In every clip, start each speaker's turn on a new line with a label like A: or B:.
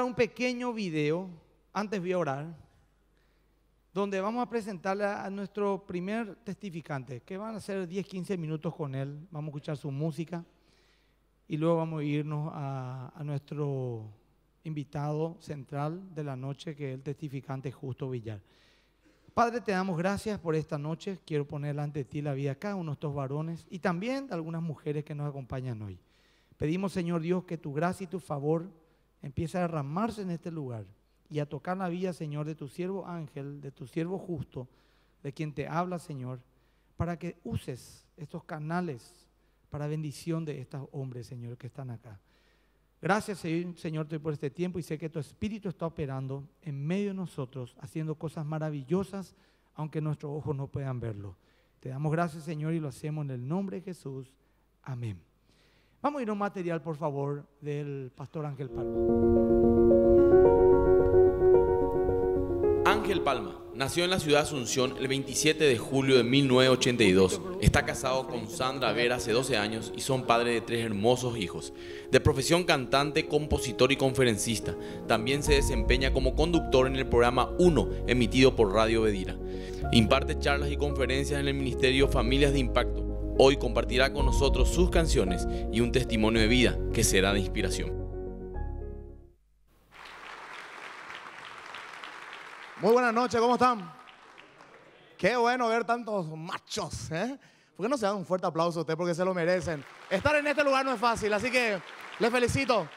A: un pequeño video, antes voy a orar, donde vamos a presentarle a nuestro primer testificante, que van a ser 10, 15 minutos con él, vamos a escuchar su música y luego vamos a irnos a, nuestro invitado central de la noche, que es el testificante Justo Villar. Padre, te damos gracias por esta noche. Quiero poner ante ti la vida acá, unos dos varones y también algunas mujeres que nos acompañan hoy. Pedimos, Señor Dios, que tu gracia y tu favor Empieza a derramarse en este lugar y a tocar la vía, Señor, de tu siervo ángel, de tu siervo justo, de quien te habla, Señor, para que uses estos canales para bendición de estos hombres, Señor, que están acá. Gracias, Señor, por este tiempo y sé que tu Espíritu está operando en medio de nosotros, haciendo cosas maravillosas, aunque nuestros ojos no puedan verlo. Te damos gracias, Señor, y lo hacemos en el nombre de Jesús. Amén. Vamos a ir a un material, por favor, del pastor Ángel Palma.
B: Ángel Palma nació en la ciudad de Asunción el 27 de julio de 1982. Está casado con Sandra Vera hace 12 años y son padre de tres hermosos hijos. De profesión cantante, compositor y conferencista, también se desempeña como conductor en el programa 1 emitido por Radio Bedira. Imparte charlas y conferencias en el Ministerio Familias de Impacto Hoy compartirá con nosotros sus canciones y un testimonio de vida que será de inspiración.
C: Muy buenas noches, ¿cómo están? Qué bueno ver tantos machos, ¿eh? ¿Por qué no se dan un fuerte aplauso a usted? Porque se lo merecen. Estar en este lugar no es fácil, así que les felicito.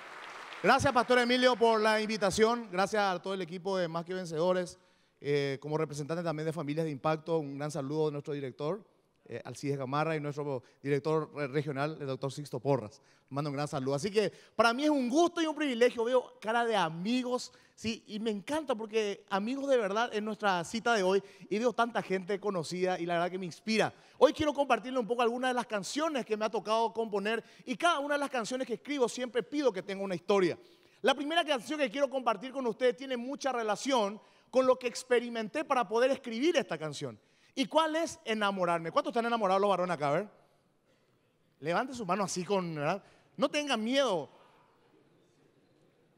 C: Gracias, Pastor Emilio, por la invitación. Gracias a todo el equipo de Más que Vencedores, eh, como representante también de Familias de Impacto. Un gran saludo de nuestro director. Eh, Alcides Gamarra y nuestro director regional, el doctor Sixto Porras. Mando un gran saludo. Así que para mí es un gusto y un privilegio. Veo cara de amigos, y me encanta porque amigos de verdad en nuestra cita de hoy y veo tanta gente conocida y la verdad que me inspira. Hoy quiero compartirle un poco algunas de las canciones que me ha tocado componer y cada una de las canciones que escribo siempre pido que tenga una historia. La primera canción que quiero compartir con ustedes tiene mucha relación con lo que experimenté para poder escribir esta canción. ¿Y cuál es enamorarme? ¿Cuántos están enamorados los varones acá? A ver. Levante su mano así con, ¿verdad? No tengan miedo.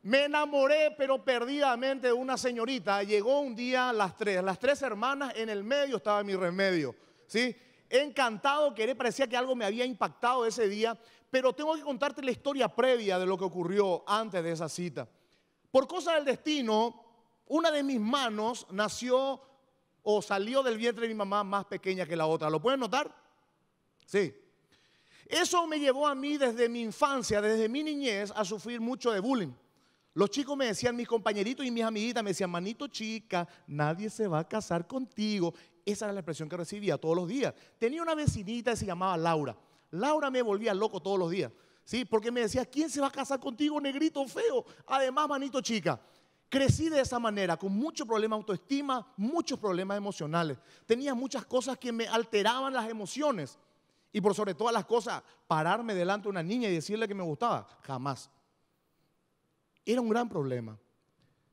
C: Me enamoré, pero perdidamente, de una señorita. Llegó un día las tres, las tres hermanas en el medio estaba mi remedio, ¿sí? Encantado, queré, parecía que algo me había impactado ese día, pero tengo que contarte la historia previa de lo que ocurrió antes de esa cita. Por cosa del destino, una de mis manos nació o salió del vientre de mi mamá más pequeña que la otra. ¿Lo pueden notar? Sí. Eso me llevó a mí desde mi infancia, desde mi niñez, a sufrir mucho de bullying. Los chicos me decían, mis compañeritos y mis amiguitas me decían, manito chica, nadie se va a casar contigo. Esa era la expresión que recibía todos los días. Tenía una vecinita que se llamaba Laura. Laura me volvía loco todos los días. ¿sí? Porque me decía, ¿quién se va a casar contigo, negrito feo? Además, manito chica. Crecí de esa manera, con mucho problema de autoestima, muchos problemas emocionales. Tenía muchas cosas que me alteraban las emociones. Y por sobre todas las cosas, pararme delante de una niña y decirle que me gustaba, jamás. Era un gran problema.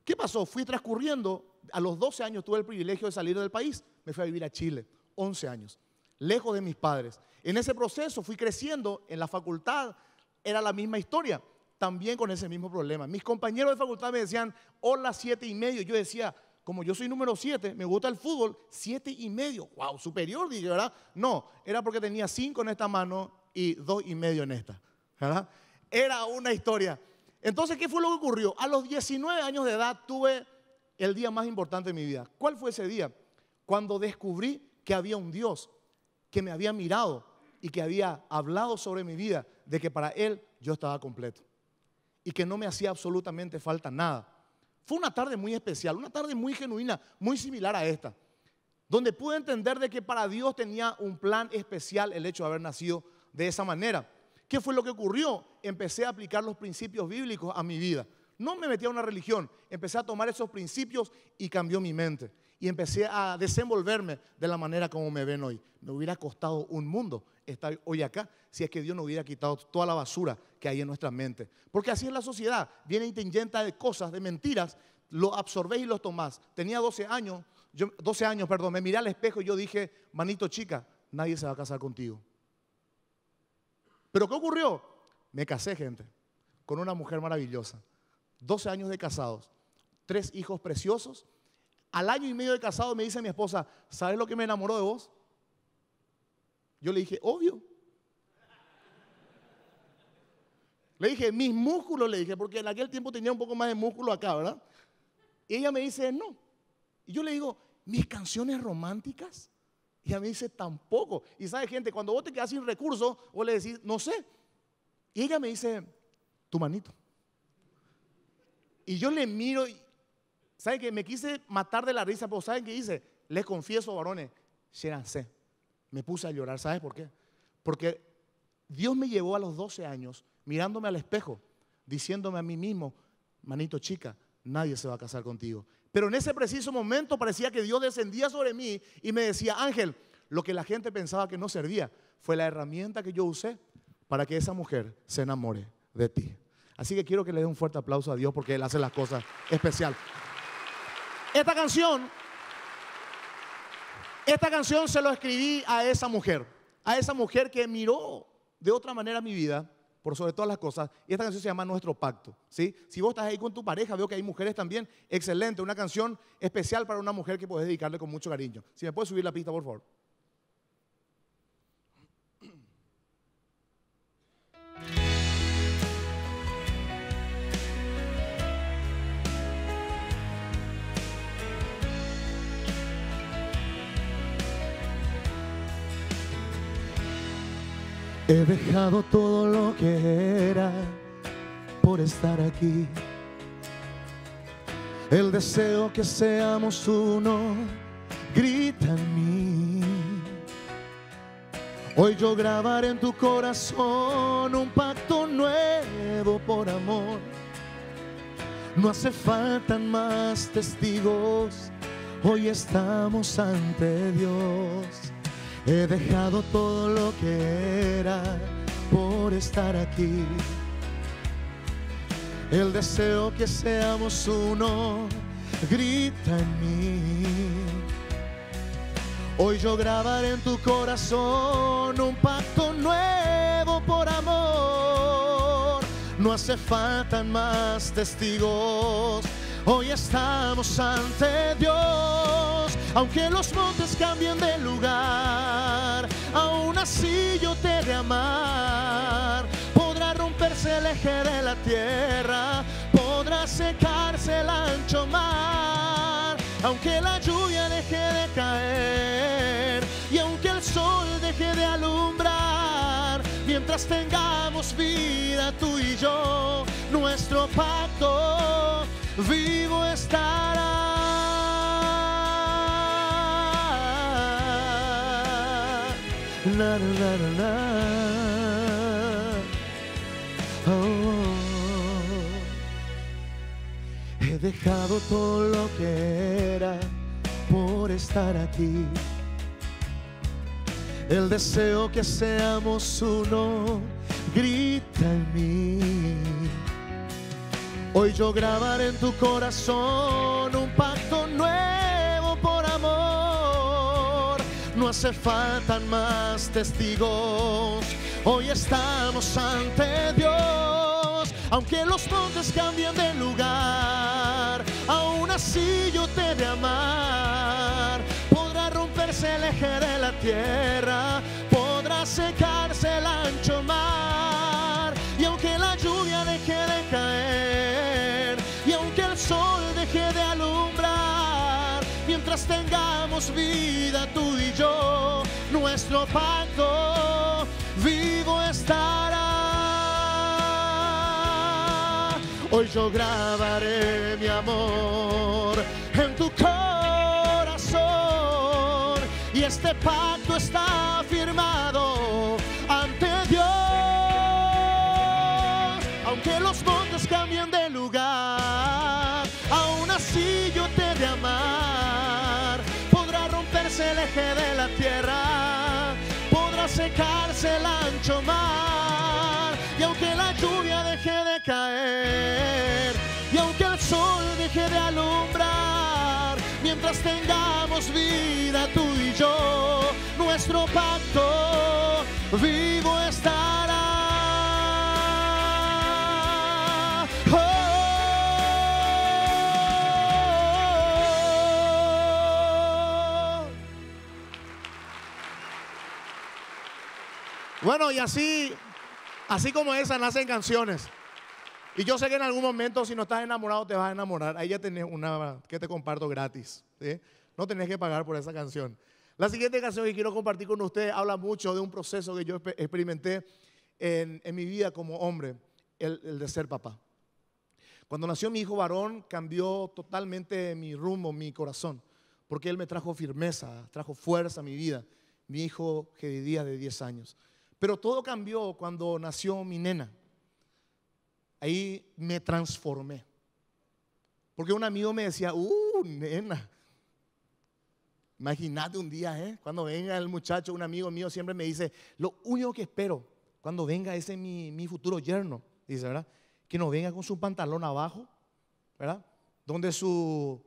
C: ¿Qué pasó? Fui transcurriendo, a los 12 años tuve el privilegio de salir del país, me fui a vivir a Chile, 11 años, lejos de mis padres. En ese proceso fui creciendo en la facultad, era la misma historia también con ese mismo problema. Mis compañeros de facultad me decían, hola, siete y medio. Yo decía, como yo soy número siete, me gusta el fútbol, siete y medio. ¡Wow! Superior, dije, ¿verdad? No, era porque tenía cinco en esta mano y dos y medio en esta. ¿Verdad? Era una historia. Entonces, ¿qué fue lo que ocurrió? A los 19 años de edad tuve el día más importante de mi vida. ¿Cuál fue ese día? Cuando descubrí que había un Dios que me había mirado y que había hablado sobre mi vida, de que para Él yo estaba completo y que no me hacía absolutamente falta nada. Fue una tarde muy especial, una tarde muy genuina, muy similar a esta, donde pude entender de que para Dios tenía un plan especial el hecho de haber nacido de esa manera. ¿Qué fue lo que ocurrió? Empecé a aplicar los principios bíblicos a mi vida. No me metí a una religión, empecé a tomar esos principios y cambió mi mente y empecé a desenvolverme de la manera como me ven hoy. Me hubiera costado un mundo estar hoy acá si es que Dios no hubiera quitado toda la basura que hay en nuestra mente. Porque así es la sociedad. Viene intingenta de cosas, de mentiras, lo absorbes y lo tomás. Tenía 12 años, yo, 12 años, perdón, me miré al espejo y yo dije, manito chica, nadie se va a casar contigo. Pero ¿qué ocurrió? Me casé, gente, con una mujer maravillosa. 12 años de casados, tres hijos preciosos al año y medio de casado me dice mi esposa, ¿sabes lo que me enamoró de vos? Yo le dije, obvio. Le dije, mis músculos, le dije, porque en aquel tiempo tenía un poco más de músculo acá, ¿verdad? Y ella me dice, no. Y yo le digo, mis canciones románticas. Y ella me dice, tampoco. Y sabe, gente, cuando vos te quedas sin recursos, vos le decís, no sé. Y ella me dice, tu manito. Y yo le miro y ¿Saben qué? Me quise matar de la risa, pero ¿saben qué hice? Les confieso, varones, sé. Me puse a llorar, ¿saben por qué? Porque Dios me llevó a los 12 años mirándome al espejo, diciéndome a mí mismo, manito chica, nadie se va a casar contigo. Pero en ese preciso momento parecía que Dios descendía sobre mí y me decía, Ángel, lo que la gente pensaba que no servía fue la herramienta que yo usé para que esa mujer se enamore de ti. Así que quiero que le dé un fuerte aplauso a Dios porque Él hace las cosas especial. Esta canción, esta canción se lo escribí a esa mujer, a esa mujer que miró de otra manera mi vida, por sobre todas las cosas, y esta canción se llama Nuestro Pacto, ¿sí? Si vos estás ahí con tu pareja, veo que hay mujeres también, excelente, una canción especial para una mujer que puedes dedicarle con mucho cariño. Si me puedes subir la pista, por favor. He dejado todo lo que era por estar aquí. El deseo que seamos uno grita en mí. Hoy yo grabaré en tu corazón un pacto nuevo por amor. No hace falta más testigos, hoy estamos ante Dios. He dejado todo lo que era por estar aquí. El deseo que seamos uno grita en mí. Hoy yo grabaré en tu corazón un pacto nuevo por amor. No hace falta más testigos. Hoy estamos ante Dios aunque los montes cambien de lugar, aún así yo te de amar. Podrá romperse el eje de la tierra, podrá secarse el ancho mar. Aunque la lluvia deje de caer y aunque el sol deje de alumbrar, mientras tengamos vida tú y yo, nuestro pacto vivo estará. La, oh, He dejado todo lo que era por estar aquí. El deseo que seamos uno grita en mí. Hoy yo grabaré en tu corazón un pacto nuevo hace falta más testigos, hoy estamos ante Dios. Aunque los montes cambien de lugar, aún así yo te de amar. Podrá romperse el eje de la tierra, podrá secarse el ancho mar. vida tú y yo, nuestro pacto vivo estará. Hoy yo grabaré mi amor en tu corazón y este pacto está firmado ante Dios. de la tierra, podrá secarse el ancho mar. Y aunque la lluvia deje de caer, y aunque el sol deje de alumbrar, mientras tengamos vida tú y yo, nuestro pacto vivo estará. Bueno, y así, así como esa, nacen canciones. Y yo sé que en algún momento, si no estás enamorado, te vas a enamorar. Ahí ya tenés una que te comparto gratis. No tenés que pagar por esa canción. La siguiente canción que quiero compartir con ustedes habla mucho de un proceso que yo experimenté en, en mi vida como hombre, el, el, de ser papá. Cuando nació mi hijo varón, cambió totalmente mi rumbo, mi corazón, porque él me trajo firmeza, trajo fuerza a mi vida. Mi hijo vivía de 10 años. Pero todo cambió cuando nació mi nena. Ahí me transformé. Porque un amigo me decía, uh, nena. Imagínate un día, ¿eh? Cuando venga el muchacho, un amigo mío siempre me dice, lo único que espero cuando venga ese mi, futuro yerno, dice, ¿verdad? Que no venga con su pantalón abajo, ¿verdad? Donde su,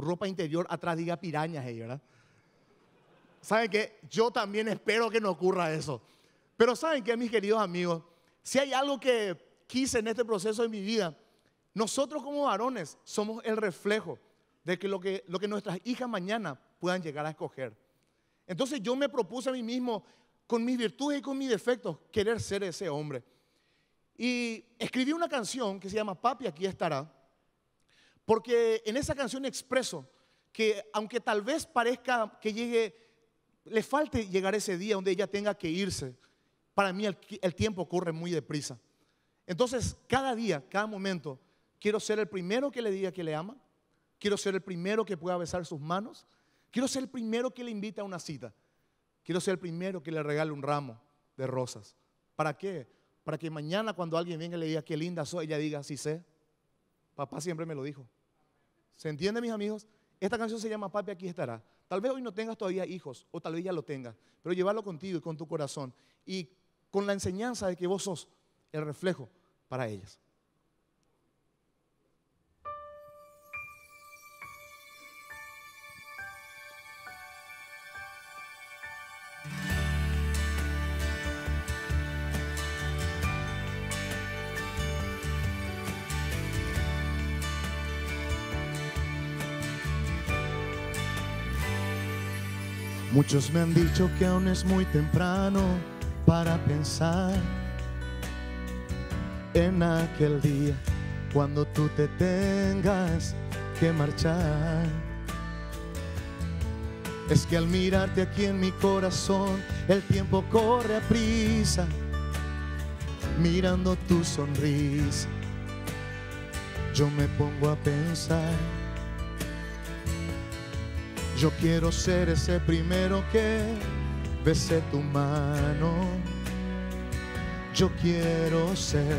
C: ropa interior atrás diga pirañas, ¿verdad? ¿Saben qué? Yo también espero que no ocurra eso. Pero saben qué, mis queridos amigos, si hay algo que quise en este proceso de mi vida, nosotros como varones somos el reflejo de que lo, que lo que nuestras hijas mañana puedan llegar a escoger. Entonces yo me propuse a mí mismo, con mis virtudes y con mis defectos, querer ser ese hombre. Y escribí una canción que se llama Papi, aquí estará, porque en esa canción expreso que aunque tal vez parezca que llegue, le falte llegar ese día donde ella tenga que irse, para mí el, tiempo ocurre muy deprisa. Entonces, cada día, cada momento, quiero ser el primero que le diga que le ama, quiero ser el primero que pueda besar sus manos, quiero ser el primero que le invite a una cita, quiero ser el primero que le regale un ramo de rosas. ¿Para qué? Para que mañana cuando alguien venga y le diga qué linda soy, ella diga, sí sé, papá siempre me lo dijo. ¿Se entiende, mis amigos? Esta canción se llama Papi, aquí estará. Tal vez hoy no tengas todavía hijos, o tal vez ya lo tengas, pero llevarlo contigo y con tu corazón. Y con la enseñanza de que vos sos el reflejo para ellas. Muchos me han dicho que aún es muy temprano para pensar en aquel día cuando tú te tengas que marchar. Es que al mirarte aquí en mi corazón, el tiempo corre a prisa, mirando tu sonrisa, yo me pongo a pensar. Yo quiero ser ese primero que Bese tu mano. Yo quiero ser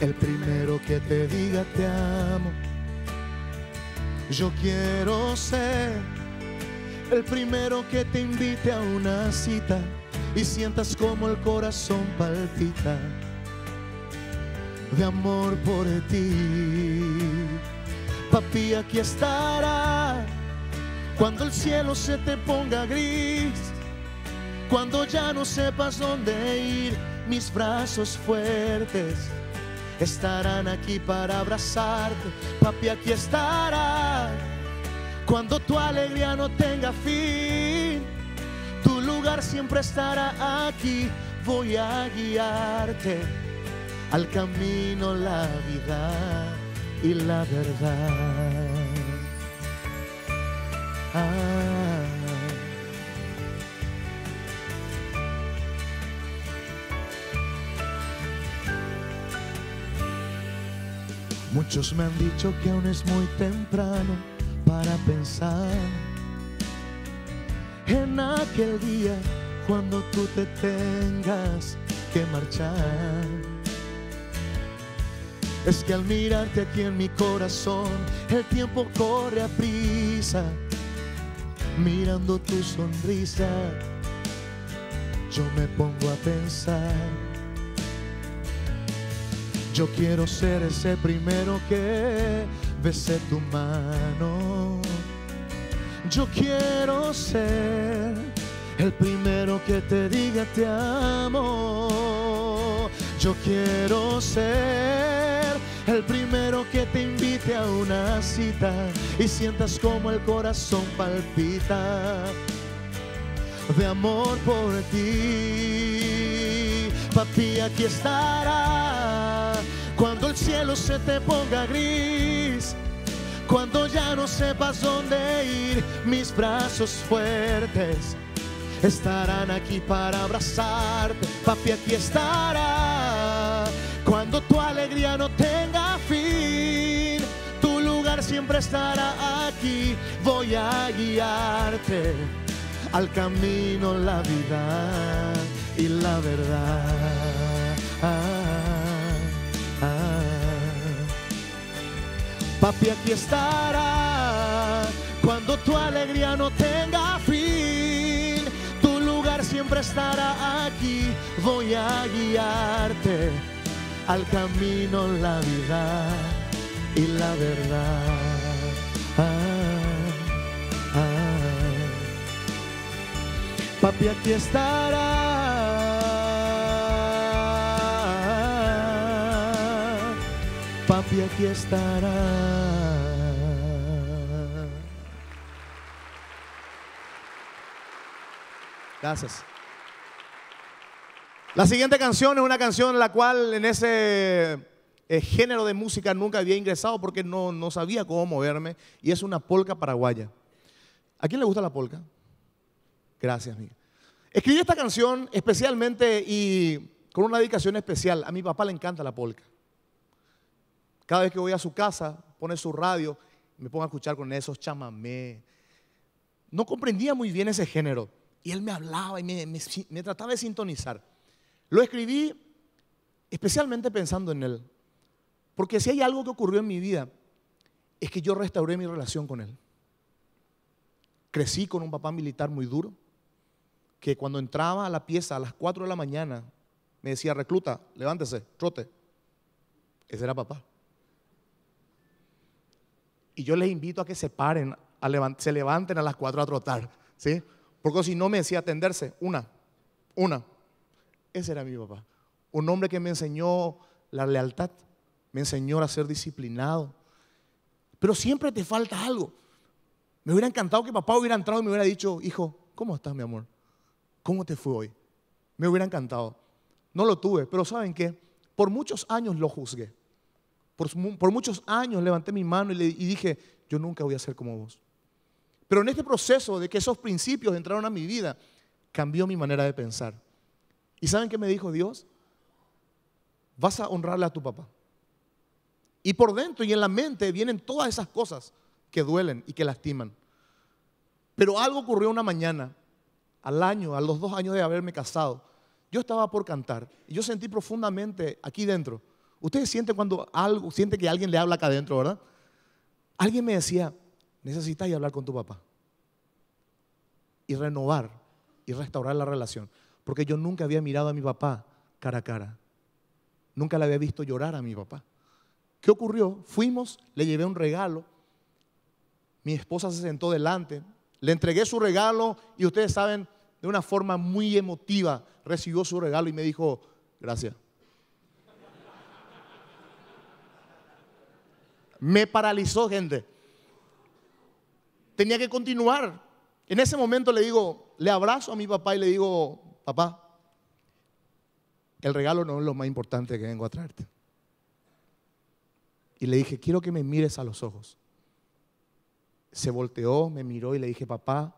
C: el primero que te diga te amo. Yo quiero ser el primero que te invite a una cita y sientas como el corazón palpita de amor por ti. Papi, aquí estará cuando el cielo se te ponga gris cuando ya no sepas dónde ir, mis brazos fuertes estarán aquí para abrazarte. Papi, aquí estará. Cuando tu alegría no tenga fin, tu lugar siempre estará aquí. Voy a guiarte al camino, la vida y la verdad. Ah. Muchos me han dicho que aún es muy temprano para pensar en aquel día cuando tú te tengas que marchar. Es que al mirarte aquí en mi corazón, el tiempo corre a prisa. Mirando tu sonrisa, yo me pongo a pensar. Yo quiero ser ese primero que besé tu mano. Yo quiero ser el primero que te diga te amo. Yo quiero ser el primero que te invite a una cita y sientas como el corazón palpita de amor por ti. Papi, aquí estarás cielo se te ponga gris, cuando ya no sepas dónde ir, mis brazos fuertes estarán aquí para abrazarte. Papi aquí estará cuando tu alegría no tenga fin. Tu lugar siempre estará aquí. Voy a guiarte al camino, la vida y la verdad. Ah. Papi, aquí estará cuando tu alegría no tenga fin. Tu lugar siempre estará aquí. Voy a guiarte al camino, la vida y la verdad. Ah, ah. Papi, aquí estará papi aquí estará. Gracias. La siguiente canción es una canción en la cual en ese eh, género de música nunca había ingresado porque no, sabía cómo moverme y es una polca paraguaya. ¿A quién le gusta la polca? Gracias, amiga. Escribí esta canción especialmente y con una dedicación especial. A mi papá le encanta la polca. Cada vez que voy a su casa, pone su radio, me pongo a escuchar con esos chamamé. No comprendía muy bien ese género. Y él me hablaba y me, me trataba de sintonizar. Lo escribí especialmente pensando en él. Porque si hay algo que ocurrió en mi vida, es que yo restauré mi relación con él. Crecí con un papá militar muy duro, que cuando entraba a la pieza a las 4 de la mañana, me decía, recluta, levántese, trote. Ese era papá. Y yo les invito a que se paren, se levanten a las 4 a trotar, ¿sí? Porque si no me decía atenderse, una, una. Ese era mi papá. Un hombre que me enseñó la lealtad, me enseñó a ser disciplinado. Pero siempre te falta algo. Me hubiera encantado que papá hubiera entrado y me hubiera dicho, hijo, ¿cómo estás, mi amor? ¿Cómo te fue hoy? Me hubiera encantado. No lo tuve, pero ¿saben qué? Por muchos años lo juzgué. Por, muchos años levanté mi mano y, y dije, yo nunca voy a ser como vos. Pero en este proceso de que esos principios entraron a mi vida, cambió mi manera de pensar. ¿Y saben qué me dijo Dios? Vas a honrarle a tu papá. Y por dentro y en la mente vienen todas esas cosas que duelen y que lastiman. Pero algo ocurrió una mañana, al año, a los dos años de haberme casado. Yo estaba por cantar y yo sentí profundamente aquí dentro Ustedes sienten cuando algo, siente que alguien le habla acá adentro, ¿verdad? Alguien me decía, necesitas hablar con tu papá. Y renovar y restaurar la relación. Porque yo nunca había mirado a mi papá cara a cara. Nunca le había visto llorar a mi papá. ¿Qué ocurrió? Fuimos, le llevé un regalo. Mi esposa se sentó delante. Le entregué su regalo y ustedes saben, de una forma muy emotiva, recibió su regalo y me dijo, gracias. Me paralizó, gente. Tenía que continuar. En ese momento le digo, le abrazo a mi papá y le digo, papá, el regalo no es lo más importante que vengo a traerte. Y le dije, quiero que me mires a los ojos. Se volteó, me miró y le dije, papá,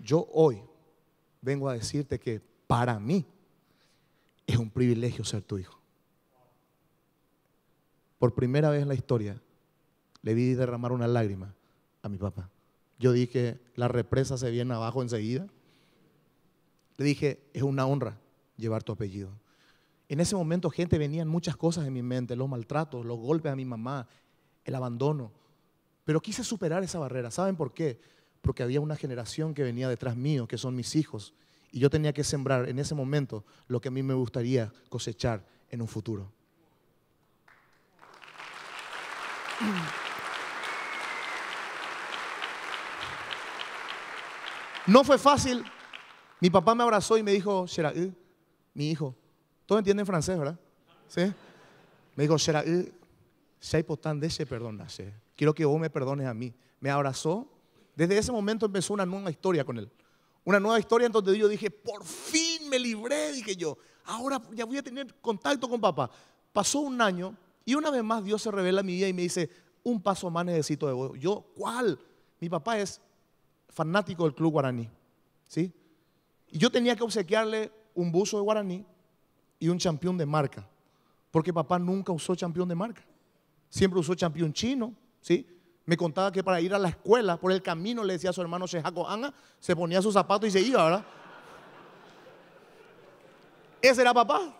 C: yo hoy vengo a decirte que para mí es un privilegio ser tu hijo. Por primera vez en la historia, le vi derramar una lágrima a mi papá. Yo dije, la represa se viene abajo enseguida. Le dije, es una honra llevar tu apellido. En ese momento, gente, venían muchas cosas en mi mente, los maltratos, los golpes a mi mamá, el abandono. Pero quise superar esa barrera. ¿Saben por qué? Porque había una generación que venía detrás mío, que son mis hijos, y yo tenía que sembrar en ese momento lo que a mí me gustaría cosechar en un futuro. No fue fácil. Mi papá me abrazó y me dijo, eh, mi hijo. Todos entienden francés, ¿verdad? ¿Sí? Me dijo, Sheraú, eh, de ese, perdónase. Quiero que vos me perdones a mí. Me abrazó. Desde ese momento empezó una nueva historia con él. Una nueva historia en donde yo dije, por fin me libré, dije yo. Ahora ya voy a tener contacto con papá. Pasó un año y una vez más Dios se revela a mi vida y me dice, un paso más necesito de vos. Yo, ¿cuál? Mi papá es fanático del club guaraní. ¿sí? Y yo tenía que obsequiarle un buzo de guaraní y un campeón de marca, porque papá nunca usó campeón de marca. Siempre usó campeón chino, ¿sí? Me contaba que para ir a la escuela, por el camino, le decía a su hermano Shehako Anga, se ponía sus zapatos y se iba, ¿verdad? Ese era papá.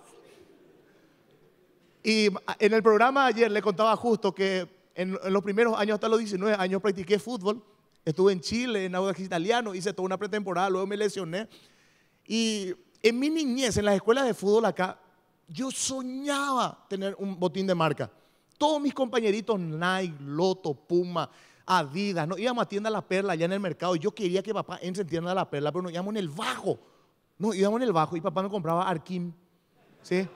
C: Y en el programa ayer le contaba justo que en los primeros años, hasta los 19 años, practiqué fútbol Estuve en Chile, en Audax Italiano, hice toda una pretemporada, luego me lesioné. Y en mi niñez, en las escuelas de fútbol acá, yo soñaba tener un botín de marca. Todos mis compañeritos, Nike, Loto, Puma, Adidas, no, íbamos a tienda La Perla allá en el mercado. Yo quería que papá entre en tienda La Perla, pero nos íbamos en el bajo. no, íbamos en el bajo y papá me compraba Arquín. ¿Sí?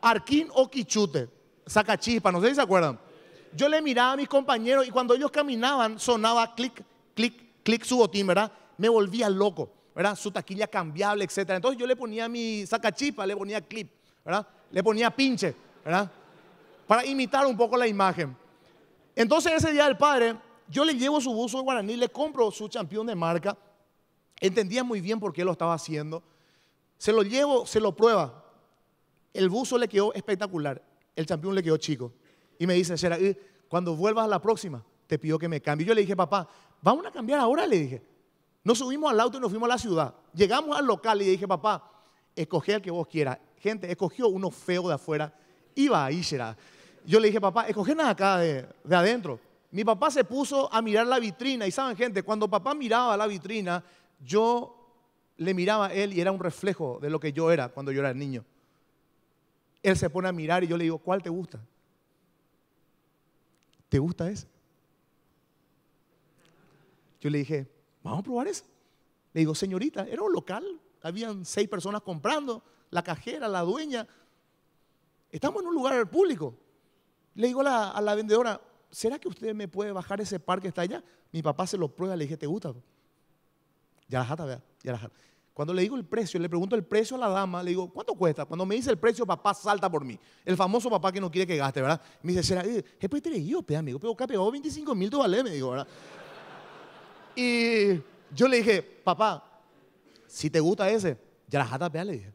C: Arquín o Quichute. chispa, no sé si se acuerdan yo le miraba a mis compañeros y cuando ellos caminaban sonaba clic, clic, clic su botín, ¿verdad? Me volvía loco, ¿verdad? Su taquilla cambiable, etc. Entonces yo le ponía mi sacachipa, le ponía clip, ¿verdad? Le ponía pinche, ¿verdad? Para imitar un poco la imagen. Entonces ese día el padre, yo le llevo su buzo de guaraní, le compro su champión de marca. Entendía muy bien por qué lo estaba haciendo. Se lo llevo, se lo prueba. El buzo le quedó espectacular. El champión le quedó chico. Y me dice, será cuando vuelvas a la próxima, te pido que me cambie. Yo le dije, papá, vamos a cambiar ahora, le dije. Nos subimos al auto y nos fuimos a la ciudad. Llegamos al local y le dije, papá, escoge el que vos quieras. Gente, escogió uno feo de afuera. Iba ahí, será Yo le dije, papá, escoge nada acá de, de adentro. Mi papá se puso a mirar la vitrina. Y saben, gente, cuando papá miraba la vitrina, yo le miraba a él y era un reflejo de lo que yo era cuando yo era niño. Él se pone a mirar y yo le digo, ¿cuál te gusta? ¿te gusta ese? Yo le dije, vamos a probar ese. Le digo, señorita, era un local, habían seis personas comprando, la cajera, la dueña. Estamos en un lugar al público. Le digo a la, vendedora, ¿será que usted me puede bajar ese par que está allá? Mi papá se lo prueba, le dije, ¿te gusta? Ya la jata, vea, ya la jata. Cuando le digo el precio, le pregunto el precio a la dama, le digo, ¿cuánto cuesta? Cuando me dice el precio, papá salta por mí. El famoso papá que no quiere que gaste, ¿verdad? Me dice, ¿será? Después te digo, amigo, pero acá pegó 25 mil dólares, me digo, ¿verdad? Y yo le dije, papá, si te gusta ese, ya la jata, pea, le dije.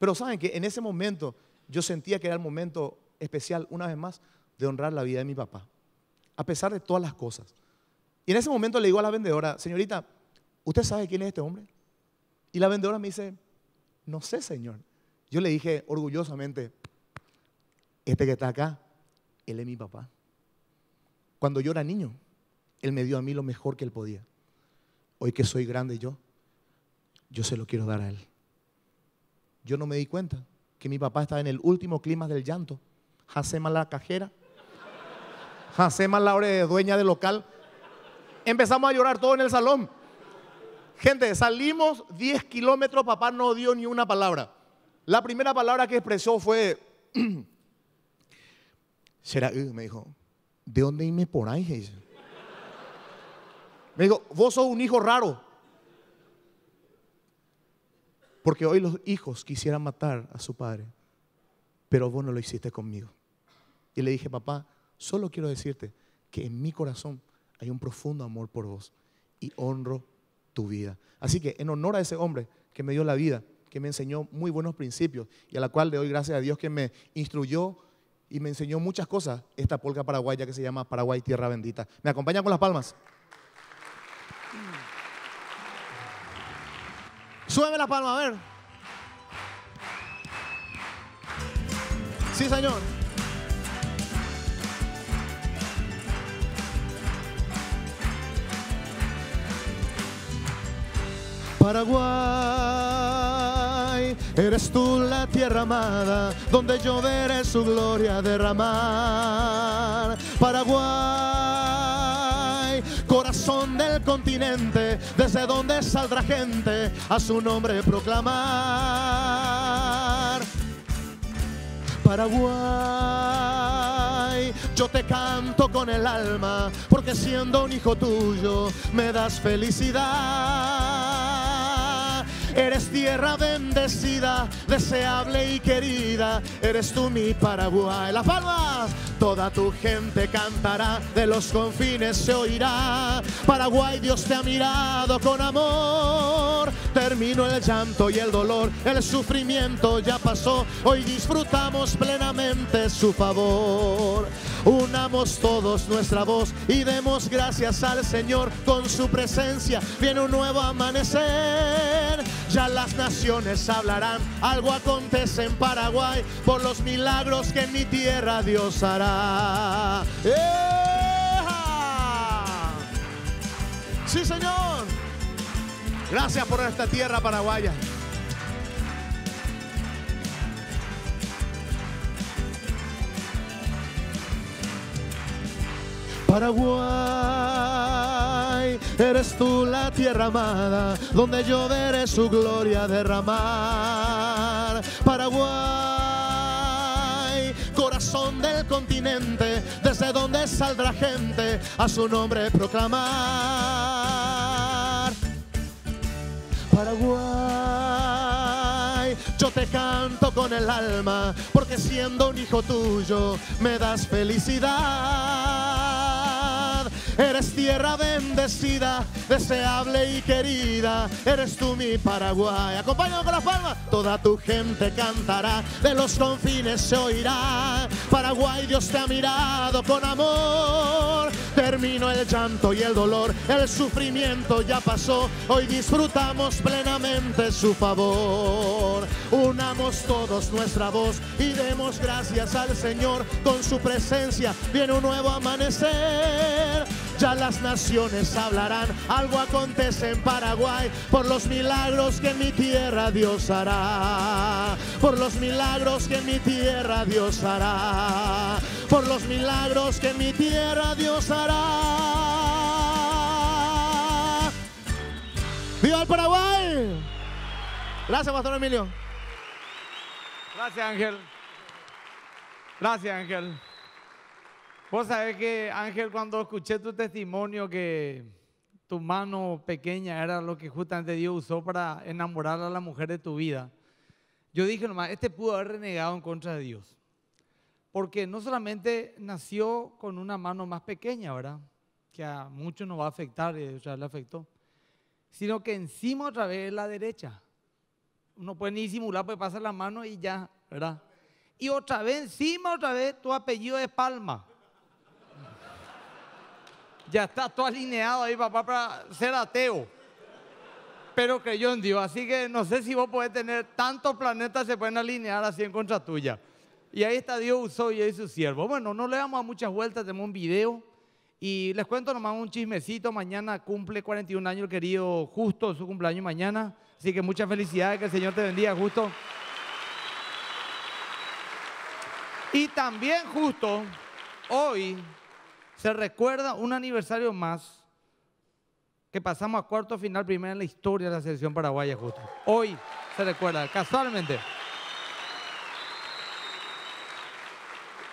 C: Pero saben que en ese momento yo sentía que era el momento especial, una vez más, de honrar la vida de mi papá, a pesar de todas las cosas. Y en ese momento le digo a la vendedora, señorita, ¿usted sabe quién es este hombre? Y la vendedora me dice, no sé, señor. Yo le dije orgullosamente, este que está acá, él es mi papá. Cuando yo era niño, él me dio a mí lo mejor que él podía. Hoy que soy grande yo, yo se lo quiero dar a él. Yo no me di cuenta que mi papá estaba en el último clima del llanto. Hacema la cajera, Hacema la dueña del local. Empezamos a llorar todo en el salón. Gente, salimos 10 kilómetros, papá no dio ni una palabra. La primera palabra que expresó fue, será, me dijo, ¿de dónde irme por ahí? Me dijo, vos sos un hijo raro. Porque hoy los hijos quisieran matar a su padre, pero vos no lo hiciste conmigo. Y le dije, papá, solo quiero decirte que en mi corazón hay un profundo amor por vos y honro vida. Así que en honor a ese hombre que me dio la vida, que me enseñó muy buenos principios y a la cual le doy gracias a Dios que me instruyó y me enseñó muchas cosas, esta polca paraguaya que se llama Paraguay Tierra Bendita. ¿Me acompaña con las palmas? sube la palma, a ver. Sí, señor. Paraguay. Eres tú la tierra amada donde yo veré su gloria derramar. Paraguay, corazón del continente, desde donde saldrá gente a su nombre proclamar. Paraguay, yo te canto con el alma, porque siendo un hijo tuyo me das felicidad. Eres tierra bendecida, deseable y querida. Eres tú mi Paraguay. ¡La palmas, toda tu gente cantará, de los confines se oirá. Paraguay, Dios te ha mirado con amor. Terminó el llanto y el dolor, el sufrimiento ya pasó. Hoy disfrutamos plenamente su favor. Unamos todos nuestra voz y demos gracias al Señor con su presencia. Viene un nuevo amanecer ya las naciones hablarán. Algo acontece en Paraguay por los milagros que en mi tierra Dios hará. Sí, Señor. Gracias por esta tierra paraguaya. Paraguay eres tú la tierra amada, donde yo veré su gloria derramar. Paraguay, corazón del continente, desde donde saldrá gente a su nombre proclamar. Paraguay, yo te canto con el alma, porque siendo un hijo tuyo me das felicidad. Eres tierra bendecida, deseable y querida. Eres tú mi Paraguay. Acompáñame con las palmas. Toda tu gente cantará, de los confines se oirá. Paraguay, Dios te ha mirado con amor. Termino el llanto y el dolor, el sufrimiento ya pasó. Hoy disfrutamos plenamente su favor. Unamos todos nuestra voz y demos gracias al Señor. Con su presencia viene un nuevo amanecer ya las naciones hablarán. Algo acontece en Paraguay por los milagros que en mi tierra Dios hará. Por los milagros que en mi tierra Dios hará. Por los milagros que en mi tierra Dios hará. ¡Viva el Paraguay! Gracias, Pastor Emilio.
A: Gracias, Ángel. Gracias, Ángel. Vos sabés que, Ángel, cuando escuché tu testimonio que tu mano pequeña era lo que justamente Dios usó para enamorar a la mujer de tu vida, yo dije nomás, este pudo haber renegado en contra de Dios. Porque no solamente nació con una mano más pequeña, ¿verdad? Que a muchos nos va a afectar, o sea, le afectó. Sino que encima otra vez es la derecha. Uno puede ni disimular, puede pasar la mano y ya, ¿verdad? Y otra vez encima, otra vez, tu apellido es Palma ya está todo alineado ahí, papá, para ser ateo. Pero creyó en Dios. Así que no sé si vos podés tener tantos planetas se pueden alinear así en contra tuya. Y ahí está Dios usó y ahí su siervo. Bueno, no le damos a muchas vueltas, tenemos un video. Y les cuento nomás un chismecito. Mañana cumple 41 años el querido Justo, su cumpleaños mañana. Así que muchas felicidades, que el Señor te bendiga, Justo. Y también Justo, hoy se recuerda un aniversario más que pasamos a cuarto final, primera en la historia de la selección paraguaya justo. Hoy se recuerda, casualmente.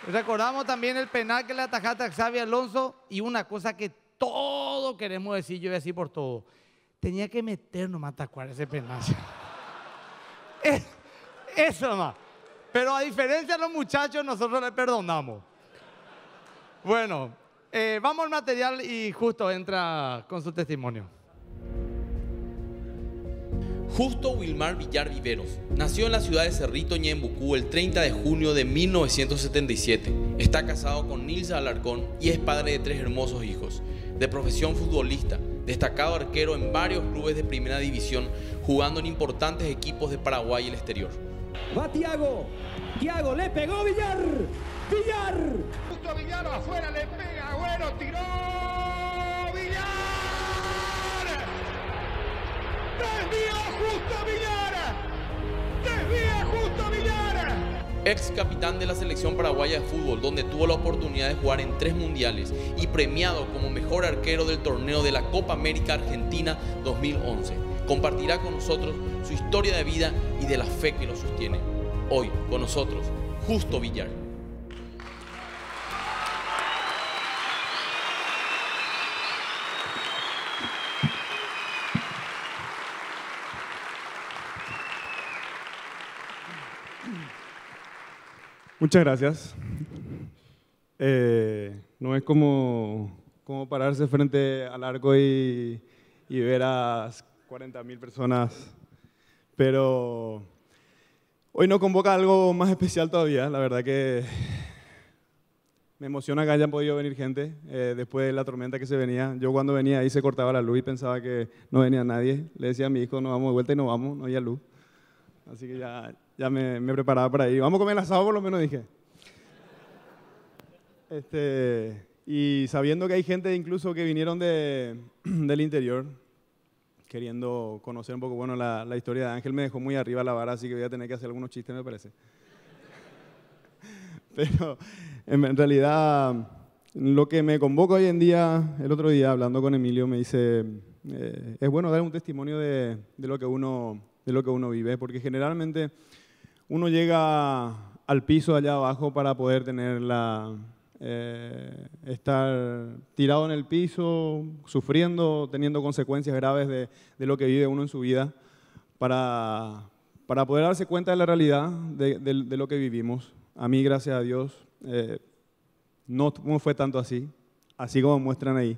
A: Recordamos también el penal que le atajaste a Xavi Alonso y una cosa que todo queremos decir, yo voy a decir por todo. Tenía que meternos a tacuar ese penal. eso nomás. Pero a diferencia de los muchachos, nosotros le perdonamos. Bueno, eh, vamos al material y justo entra con su testimonio.
B: Justo Wilmar Villar Viveros nació en la ciudad de Cerrito, Ñembucú, el 30 de junio de 1977. Está casado con Nilsa Alarcón y es padre de tres hermosos hijos. De profesión futbolista, destacado arquero en varios clubes de primera división, jugando en importantes equipos de Paraguay y el exterior. ¡Va, Tiago le pegó Villar. Villar.
D: Justo Villar afuera le pega. Bueno, tiró. Villar.
C: Desvía justo Villar.
A: Desvía justo Villar.
B: Ex capitán de la selección paraguaya de fútbol, donde tuvo la oportunidad de jugar en tres mundiales y premiado como mejor arquero del torneo de la Copa América Argentina 2011. Compartirá con nosotros su historia de vida y de la fe que lo sostiene hoy con nosotros, Justo Villar.
D: Muchas gracias. Eh, no es como, pararse frente al arco y, y ver a 40.000 personas, pero Hoy nos convoca algo más especial todavía, la verdad que me emociona que hayan podido venir gente eh, después de la tormenta que se venía. Yo cuando venía ahí se cortaba la luz y pensaba que no venía nadie. Le decía a mi hijo, nos vamos de vuelta y nos vamos, no había luz. Así que ya, ya me, preparaba para ir. Vamos a comer asado por lo menos, dije. Este, y sabiendo que hay gente incluso que vinieron del interior, queriendo conocer un poco, bueno, la, historia de Ángel me dejó muy arriba la vara, así que voy a tener que hacer algunos chistes, me parece. Pero en realidad, lo que me convoca hoy en día, el otro día hablando con Emilio, me dice, eh, es bueno dar un testimonio de, lo que uno, de lo que uno vive, porque generalmente uno llega al piso allá abajo para poder tener la, eh, estar tirado en el piso, sufriendo, teniendo consecuencias graves de, lo que vive uno en su vida, para, para poder darse cuenta de la realidad de, lo que vivimos. A mí, gracias a Dios, eh, no, fue tanto así, así como muestran ahí.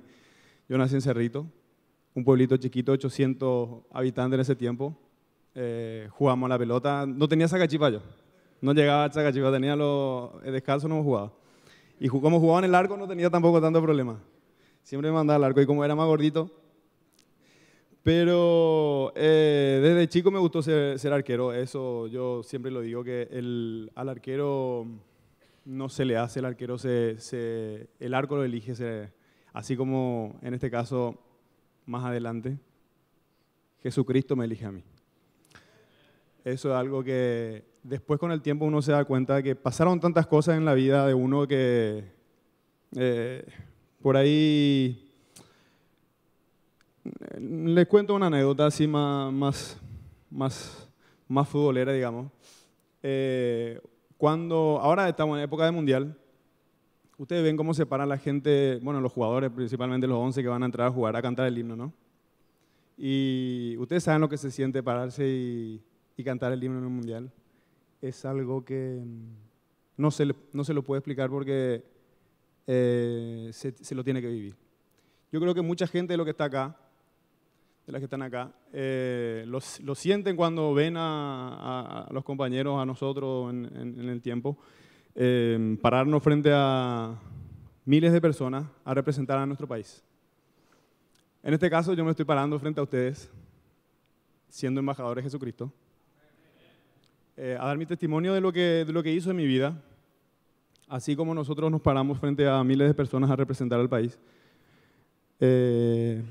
D: Yo nací en Cerrito, un pueblito chiquito, 800 habitantes en ese tiempo. Eh, Jugamos a la pelota, no tenía sacachipa yo, no llegaba a sacachipa, tenía los descalzos, no jugaba. Y como jugaba en el arco no tenía tampoco tanto problema. Siempre me mandaba al arco y como era más gordito. Pero eh, desde chico me gustó ser, arquero. Eso yo siempre lo digo, que al arquero no se le hace, el arquero se, se el arco lo elige, se, así como en este caso más adelante, Jesucristo me elige a mí. Eso es algo que después con el tiempo uno se da cuenta de que pasaron tantas cosas en la vida de uno que eh, por ahí... Eh, les cuento una anécdota así más, más, más, más futbolera, digamos. Eh, cuando ahora estamos en época de mundial, ustedes ven cómo se para la gente, bueno, los jugadores, principalmente los 11 que van a entrar a jugar a cantar el himno, ¿no? Y ustedes saben lo que se siente pararse y, y cantar el himno en un mundial es algo que mm, no se, lo puede explicar porque eh, se, lo tiene que vivir. Yo creo que mucha gente de lo que está acá, de las que están acá, eh, lo, sienten cuando ven a, los compañeros, a nosotros en, el tiempo, eh, pararnos frente a miles de personas a representar a nuestro país. En este caso yo me estoy parando frente a ustedes, siendo embajador de Jesucristo. Eh, a dar mi testimonio de lo, que, de lo que hizo en mi vida, así como nosotros nos paramos frente a miles de personas a representar al país. Eh,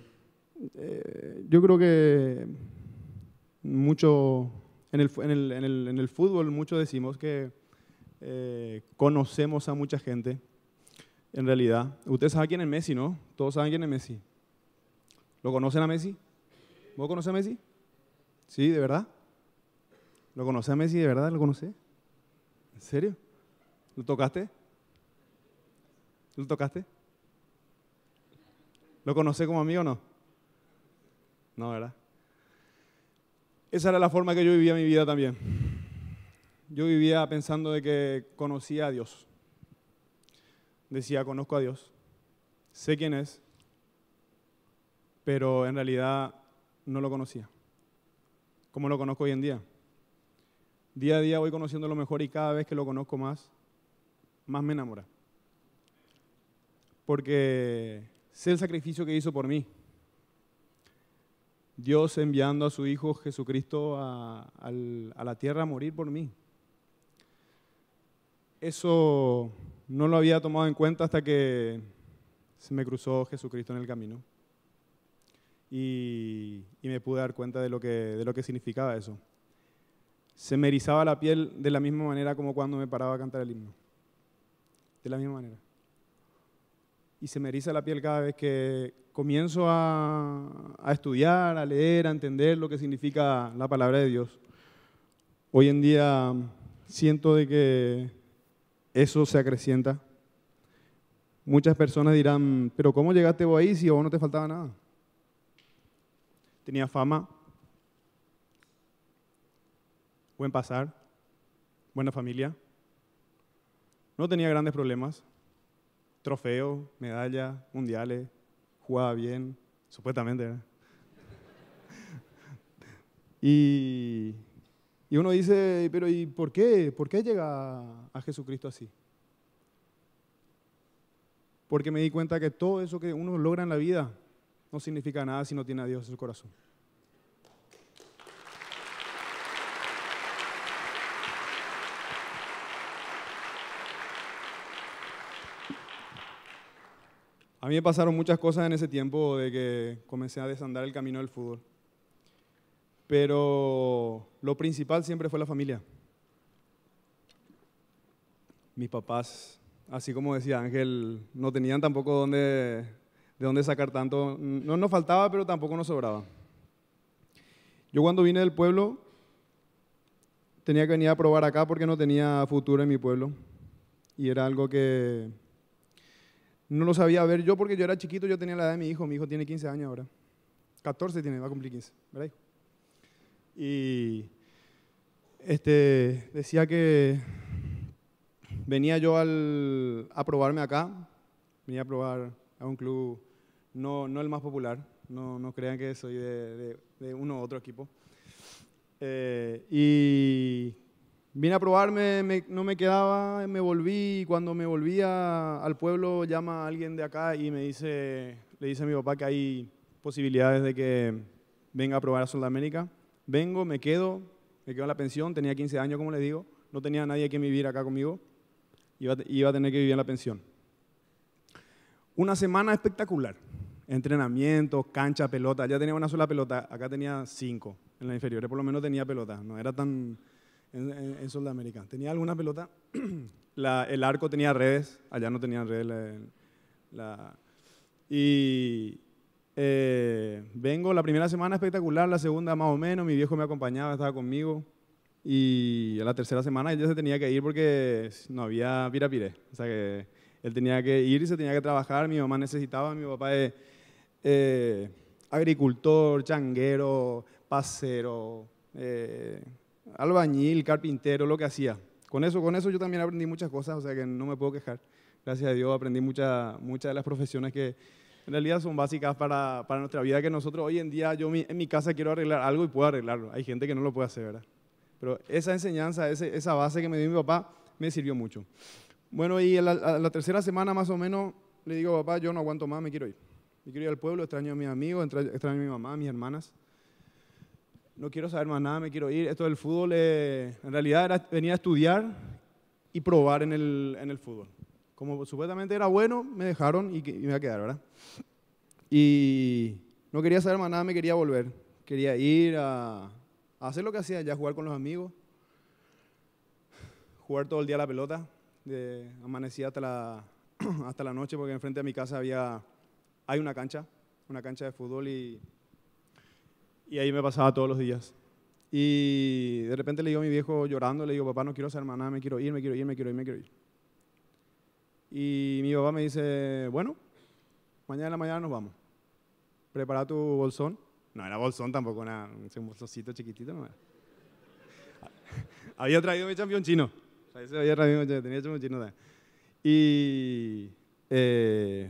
D: eh, yo creo que mucho, en el, en, el, en, el, fútbol mucho decimos que conocemos a mucha gente, en realidad. Usted sabe quién es Messi, ¿no? Todos saben quién es Messi. ¿Lo conocen a Messi? ¿Vos conoces a Messi? Sí, de verdad. ¿Lo conoce a Messi de verdad? ¿Lo conoce? ¿En serio? ¿Lo tocaste? ¿Lo tocaste? ¿Lo conoce como amigo o no? No, ¿verdad? Esa era la forma que yo vivía mi vida también. Yo vivía pensando de que conocía a Dios. Decía, conozco a Dios, sé quién es, pero en realidad no lo conocía, ¿Cómo lo conozco hoy en día. Día a día voy conociendo lo mejor y cada vez que lo conozco más, más me enamora. Porque sé el sacrificio que hizo por mí. Dios enviando a su Hijo Jesucristo a, la tierra a morir por mí. Eso no lo había tomado en cuenta hasta que se me cruzó Jesucristo en el camino. Y, me pude dar cuenta de lo que significaba eso se me erizaba la piel de la misma manera como cuando me paraba a cantar el himno. De la misma manera. Y se me eriza la piel cada vez que comienzo a, estudiar, a leer, a entender lo que significa la palabra de Dios. Hoy en día siento de que eso se acrecienta. Muchas personas dirán, pero ¿cómo llegaste vos ahí si vos no te faltaba nada? Tenía fama, buen pasar, buena familia. No tenía grandes problemas. Trofeo, medalla, mundiales, jugaba bien, supuestamente. Y, y, uno dice, pero ¿y por qué? ¿Por qué llega a Jesucristo así? Porque me di cuenta que todo eso que uno logra en la vida no significa nada si no tiene a Dios en su corazón. A mí me pasaron muchas cosas en ese tiempo de que comencé a desandar el camino del fútbol. Pero lo principal siempre fue la familia. Mis papás, así como decía Ángel, no tenían tampoco dónde, de dónde sacar tanto. No nos faltaba, pero tampoco nos sobraba. Yo cuando vine del pueblo tenía que venir a probar acá porque no tenía futuro en mi pueblo. Y era algo que no lo sabía ver yo porque yo era chiquito, yo tenía la edad de mi hijo. Mi hijo tiene 15 años ahora. 14 tiene, va a cumplir 15, ¿verdad? Y este, decía que venía yo al, a probarme acá, venía a probar a un club no, el más popular, no, no crean que soy de, uno u otro equipo. Eh, y Vine a probarme, no me quedaba, me volví y cuando me volvía al pueblo llama a alguien de acá y me dice, le dice a mi papá que hay posibilidades de que venga a probar a Sudamérica. Vengo, me quedo, me quedo en la pensión, tenía 15 años como les digo, no tenía nadie que vivir acá conmigo, iba, iba a tener que vivir en la pensión. Una semana espectacular, entrenamiento, cancha, pelota, ya tenía una sola pelota, acá tenía cinco en la inferiores, por lo menos tenía pelota, no era tan en, en, Tenía alguna pelota, el arco tenía redes, allá no tenían redes. y eh, vengo la primera semana espectacular, la segunda más o menos, mi viejo me acompañaba, estaba conmigo. Y a la tercera semana él ya se tenía que ir porque no había pirapiré. O sea que él tenía que ir y se tenía que trabajar. Mi mamá necesitaba, mi papá es eh, agricultor, changuero, pasero, eh, albañil, carpintero, lo que hacía. Con eso, con eso yo también aprendí muchas cosas, o sea que no me puedo quejar. Gracias a Dios aprendí muchas muchas de las profesiones que en realidad son básicas para, para nuestra vida, que nosotros hoy en día, yo en mi casa quiero arreglar algo y puedo arreglarlo. Hay gente que no lo puede hacer, ¿verdad? Pero esa enseñanza, esa base que me dio mi papá, me sirvió mucho. Bueno, y la, la tercera semana más o menos le digo, papá, yo no aguanto más, me quiero ir. Me quiero ir al pueblo, extraño a mis amigos, extraño a mi mamá, a mis hermanas no quiero saber más nada, me quiero ir. Esto del fútbol, eh, en realidad venía a estudiar y probar en el, fútbol. Como supuestamente era bueno, me dejaron y, me voy a quedar, ¿verdad? Y no quería saber más nada, me quería volver. Quería ir a, hacer lo que hacía, ya jugar con los amigos, jugar todo el día la pelota. De, amanecía hasta la, hasta la noche porque enfrente de mi casa había, hay una cancha, una cancha de fútbol y y ahí me pasaba todos los días. Y de repente le digo a mi viejo llorando, le digo, papá, no quiero ser hermana me quiero ir, me quiero ir, me quiero ir, me quiero ir. Y mi papá me dice, bueno, mañana en la mañana nos vamos. Prepara tu bolsón. No era bolsón tampoco, era un bolsocito chiquitito. había traído mi champion chino. O había traído, tenía champion chino Y... Eh,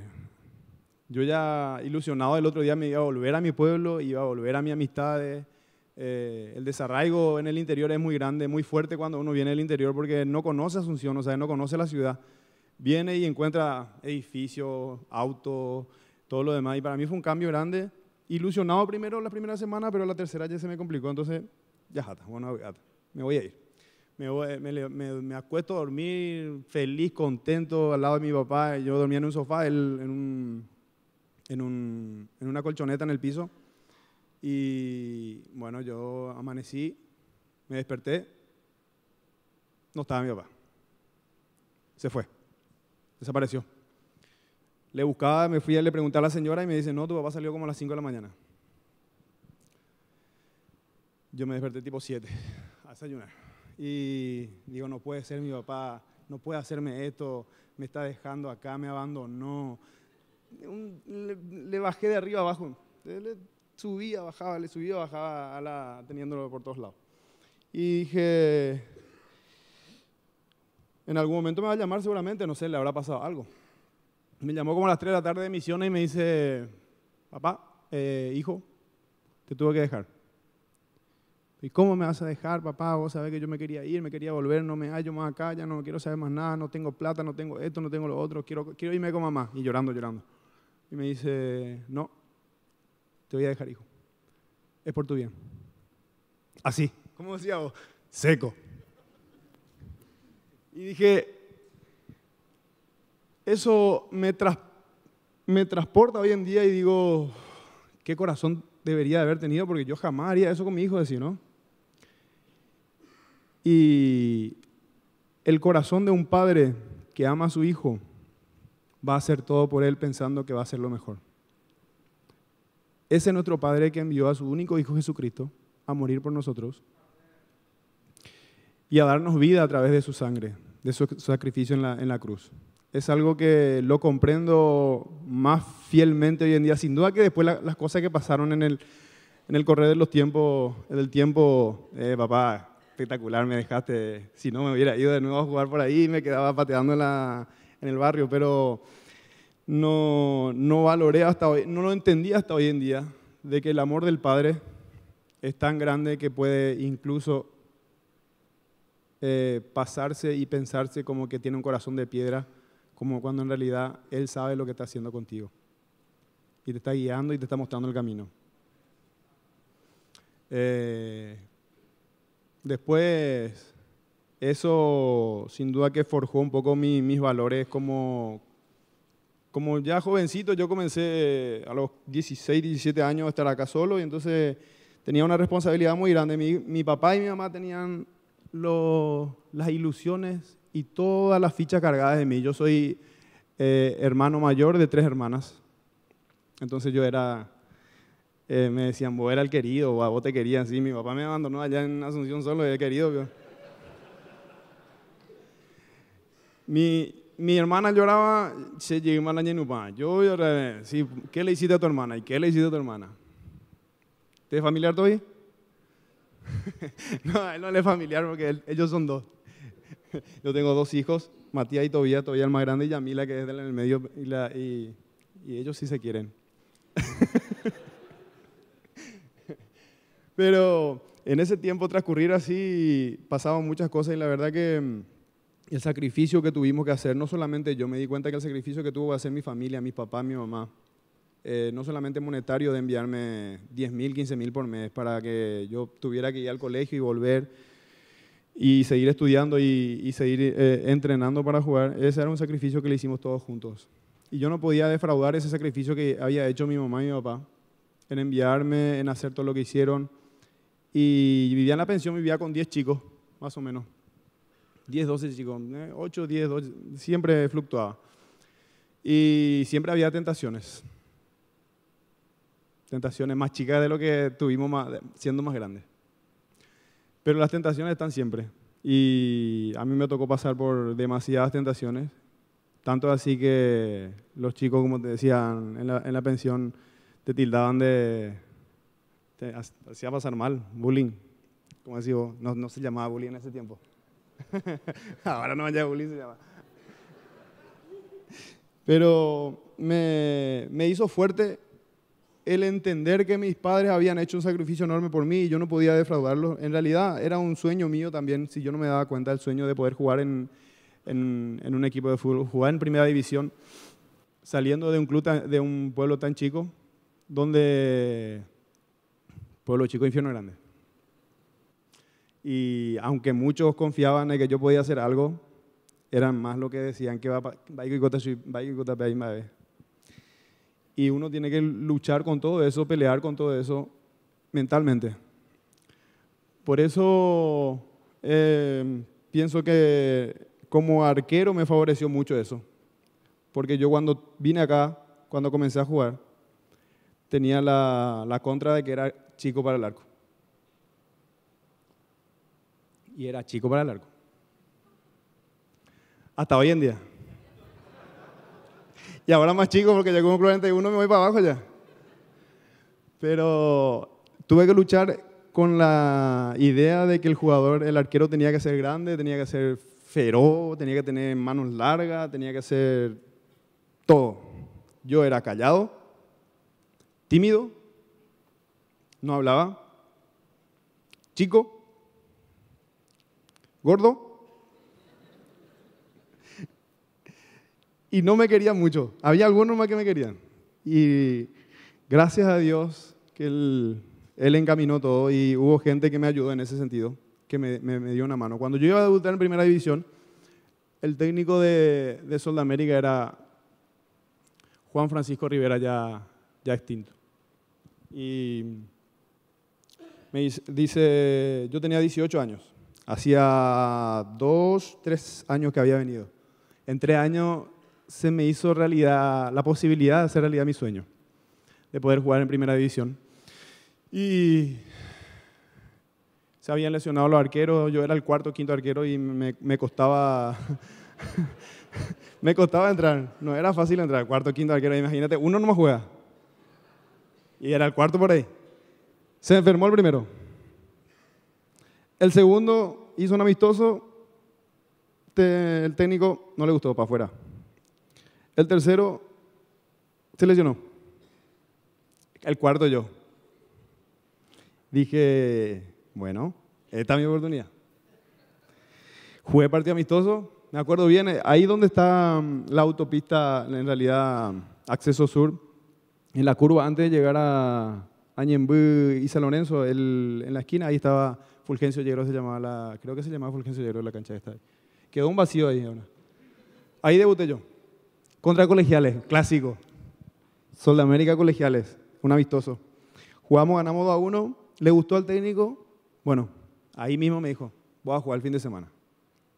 D: yo ya ilusionado el otro día me iba a volver a mi pueblo, iba a volver a mis amistades. Eh, el desarraigo en el interior es muy grande, muy fuerte cuando uno viene del interior porque no conoce Asunción, o sea, no conoce la ciudad. Viene y encuentra edificios, autos, todo lo demás. Y para mí fue un cambio grande. Ilusionado primero la primera semana, pero la tercera ya se me complicó. Entonces, ya jata, bueno, me voy a ir. Me, me, me, acuesto a dormir feliz, contento, al lado de mi papá. Yo dormía en un sofá, él en un en, un, en una colchoneta en el piso. Y bueno, yo amanecí, me desperté, no estaba mi papá. Se fue, desapareció. Le buscaba, me fui a le pregunté a la señora y me dice, no, tu papá salió como a las 5 de la mañana. Yo me desperté tipo 7 a desayunar. Y digo, no puede ser mi papá, no puede hacerme esto, me está dejando acá, me abandonó, le, bajé de arriba abajo. Le subía, bajaba, le subía, bajaba, a la, teniéndolo por todos lados. Y dije, en algún momento me va a llamar seguramente, no sé, le habrá pasado algo. Me llamó como a las 3 de la tarde de misiones y me dice, papá, eh, hijo, te tuve que dejar. ¿Y cómo me vas a dejar, papá? Vos sabés que yo me quería ir, me quería volver, no me hallo más acá, ya no quiero saber más nada, no tengo plata, no tengo esto, no tengo lo otro, quiero, quiero irme con mamá. Y llorando, llorando y me dice, no, te voy a dejar, hijo. Es por tu bien. Así, ¿cómo decía vos? Seco. Y dije, eso me, me transporta hoy en día y digo, qué corazón debería haber tenido porque yo jamás haría eso con mi hijo, decir, ¿no? Y el corazón de un padre que ama a su hijo va a hacer todo por él pensando que va a ser lo mejor. Ese es nuestro Padre que envió a su único Hijo Jesucristo a morir por nosotros y a darnos vida a través de su sangre, de su sacrificio en la, cruz. Es algo que lo comprendo más fielmente hoy en día, sin duda que después las cosas que pasaron en el, en el correr de los tiempos, del tiempo, eh, papá, espectacular, me dejaste, si no me hubiera ido de nuevo a jugar por ahí, me quedaba pateando la, en el barrio, pero no, no valoré hasta hoy, no lo entendí hasta hoy en día, de que el amor del Padre es tan grande que puede incluso eh, pasarse y pensarse como que tiene un corazón de piedra, como cuando en realidad Él sabe lo que está haciendo contigo. Y te está guiando y te está mostrando el camino. Eh, después, eso sin duda que forjó un poco mis valores como, como ya jovencito. Yo comencé eh, a los 16, 17 años a estar acá solo y entonces tenía una responsabilidad muy grande. Mi, mi papá y mi mamá tenían las ilusiones y todas las fichas cargadas de mí. Yo soy eh, hermano mayor de tres hermanas. Entonces yo era, eh, me decían, vos eras el querido, vos te querían, sí, mi papá me abandonó allá en Asunción solo, y querido. Mi, hermana lloraba, se llegó mal año Yo lloré, eh, qué le hiciste a tu hermana? ¿Te es familiar todavía? no, él no le es familiar porque ellos son dos. Yo tengo dos hijos, Matías y Tobía, todavía el más grande y Yamila que es en el medio y, la, y, y ellos sí se quieren. Pero en ese tiempo transcurrir así pasaban muchas cosas y la verdad que mm, el sacrificio que tuvimos que hacer, no solamente yo me di cuenta que el sacrificio que tuvo que hacer mi familia, mi papá, mi mamá, eh, no solamente monetario de enviarme 10 mil, 15 mil por mes para que yo tuviera que ir al colegio y volver y seguir estudiando y, seguir eh, entrenando para jugar, ese era un sacrificio que le hicimos todos juntos. Y yo no podía defraudar ese sacrificio que había hecho mi mamá y mi papá en enviarme, en hacer todo lo que hicieron. Y vivía en la pensión, vivía con 10 chicos, más o menos. 10, 12 chicos, 8, 10, siempre fluctuaba. Y siempre había tentaciones. Tentaciones más chicas de lo que tuvimos siendo más grandes. Pero las tentaciones están siempre. Y a mí me tocó pasar por demasiadas tentaciones. Tanto así que los chicos, como te decían, en la, pensión te tildaban de... Te hacía pasar mal, bullying. Como decís no se llamaba bullying en ese tiempo. Ahora no vaya a llama. Pero me, hizo fuerte el entender que mis padres habían hecho un sacrificio enorme por mí y yo no podía defraudarlos. En realidad era un sueño mío también, si yo no me daba cuenta, el sueño de poder jugar en, un equipo de fútbol, jugar en primera división, saliendo de un, club de un pueblo tan chico, donde... Pueblo chico, infierno grande. Y aunque muchos confiaban en que yo podía hacer algo, eran más lo que decían que va Y uno tiene que luchar con todo eso, pelear con todo eso mentalmente. Por eso em, pienso que como arquero me favoreció mucho eso. Porque yo cuando vine acá, cuando comencé a jugar, tenía la, la contra de que era chico para el arco y era chico para largo. Hasta hoy en día. Y ahora más chico porque ya como 41 me voy para abajo ya. Pero tuve que luchar con la idea de que el jugador, el arquero tenía que ser grande, tenía que ser feroz, tenía que tener manos largas, tenía que ser todo. Yo era callado, tímido, no hablaba, chico gordo. Y no me querían mucho. Había algunos más que me querían. Y gracias a Dios que él, encaminó todo y hubo gente que me ayudó en ese sentido, que me, dio una mano. Cuando yo iba a debutar en Primera División, el técnico de, de Sol de América era Juan Francisco Rivera, ya, ya extinto. Y me dice, yo tenía 18 años. Hacía dos, tres años que había venido. En tres años se me hizo realidad la posibilidad de hacer realidad mi sueño, de poder jugar en primera división. Y se habían lesionado los arqueros, yo era el cuarto, quinto arquero y me, me costaba... me costaba entrar, no era fácil entrar, cuarto, quinto arquero, imagínate, uno no me juega. Y era el cuarto por ahí. Se enfermó el primero. El segundo hizo un amistoso, el técnico no le gustó para afuera. El tercero se lesionó. El cuarto yo. Dije, bueno, esta es mi oportunidad. Jugué partido amistoso, me acuerdo bien, eh, ahí donde está mm, la autopista, en realidad, acceso sur, en la curva antes de llegar a Añenbú y San Lorenzo, en la esquina, ahí estaba Fulgencio Hierro se llamaba la, creo que se llamaba Fulgencio Hierro la cancha esta. Quedó un vacío ahí. Ahí debuté yo. Contra colegiales, clásico. Sol de América colegiales, un amistoso. Jugamos, ganamos 2 a uno, le gustó al técnico. Bueno, ahí mismo me dijo, voy a jugar el fin de semana.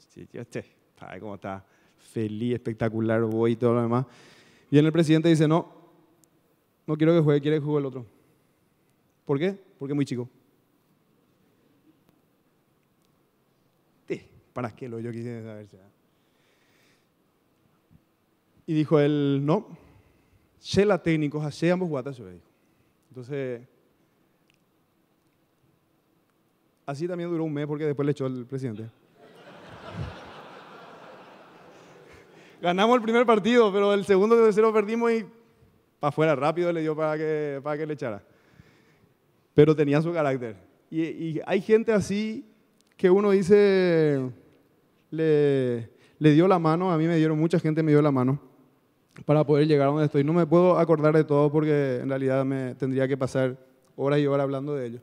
D: Sí, yo che, este, cómo está, feliz, espectacular, voy y todo lo demás. Viene el presidente y dice, no, no quiero que juegue, quiere que juegue el otro. ¿Por qué? Porque es muy chico. ¿Para qué lo yo quisiera saber? Y dijo él, no, sé la técnico, ambos guatas, Entonces, así también duró un mes porque después le echó el presidente. Ganamos el primer partido, pero el segundo y tercero perdimos y para afuera rápido le dio para que, para que le echara. Pero tenía su carácter. y hay gente así que uno dice, le, dio la mano, a mí me dieron, mucha gente me dio la mano para poder llegar a donde estoy. No me puedo acordar de todo porque en realidad me tendría que pasar horas y horas hablando de ello.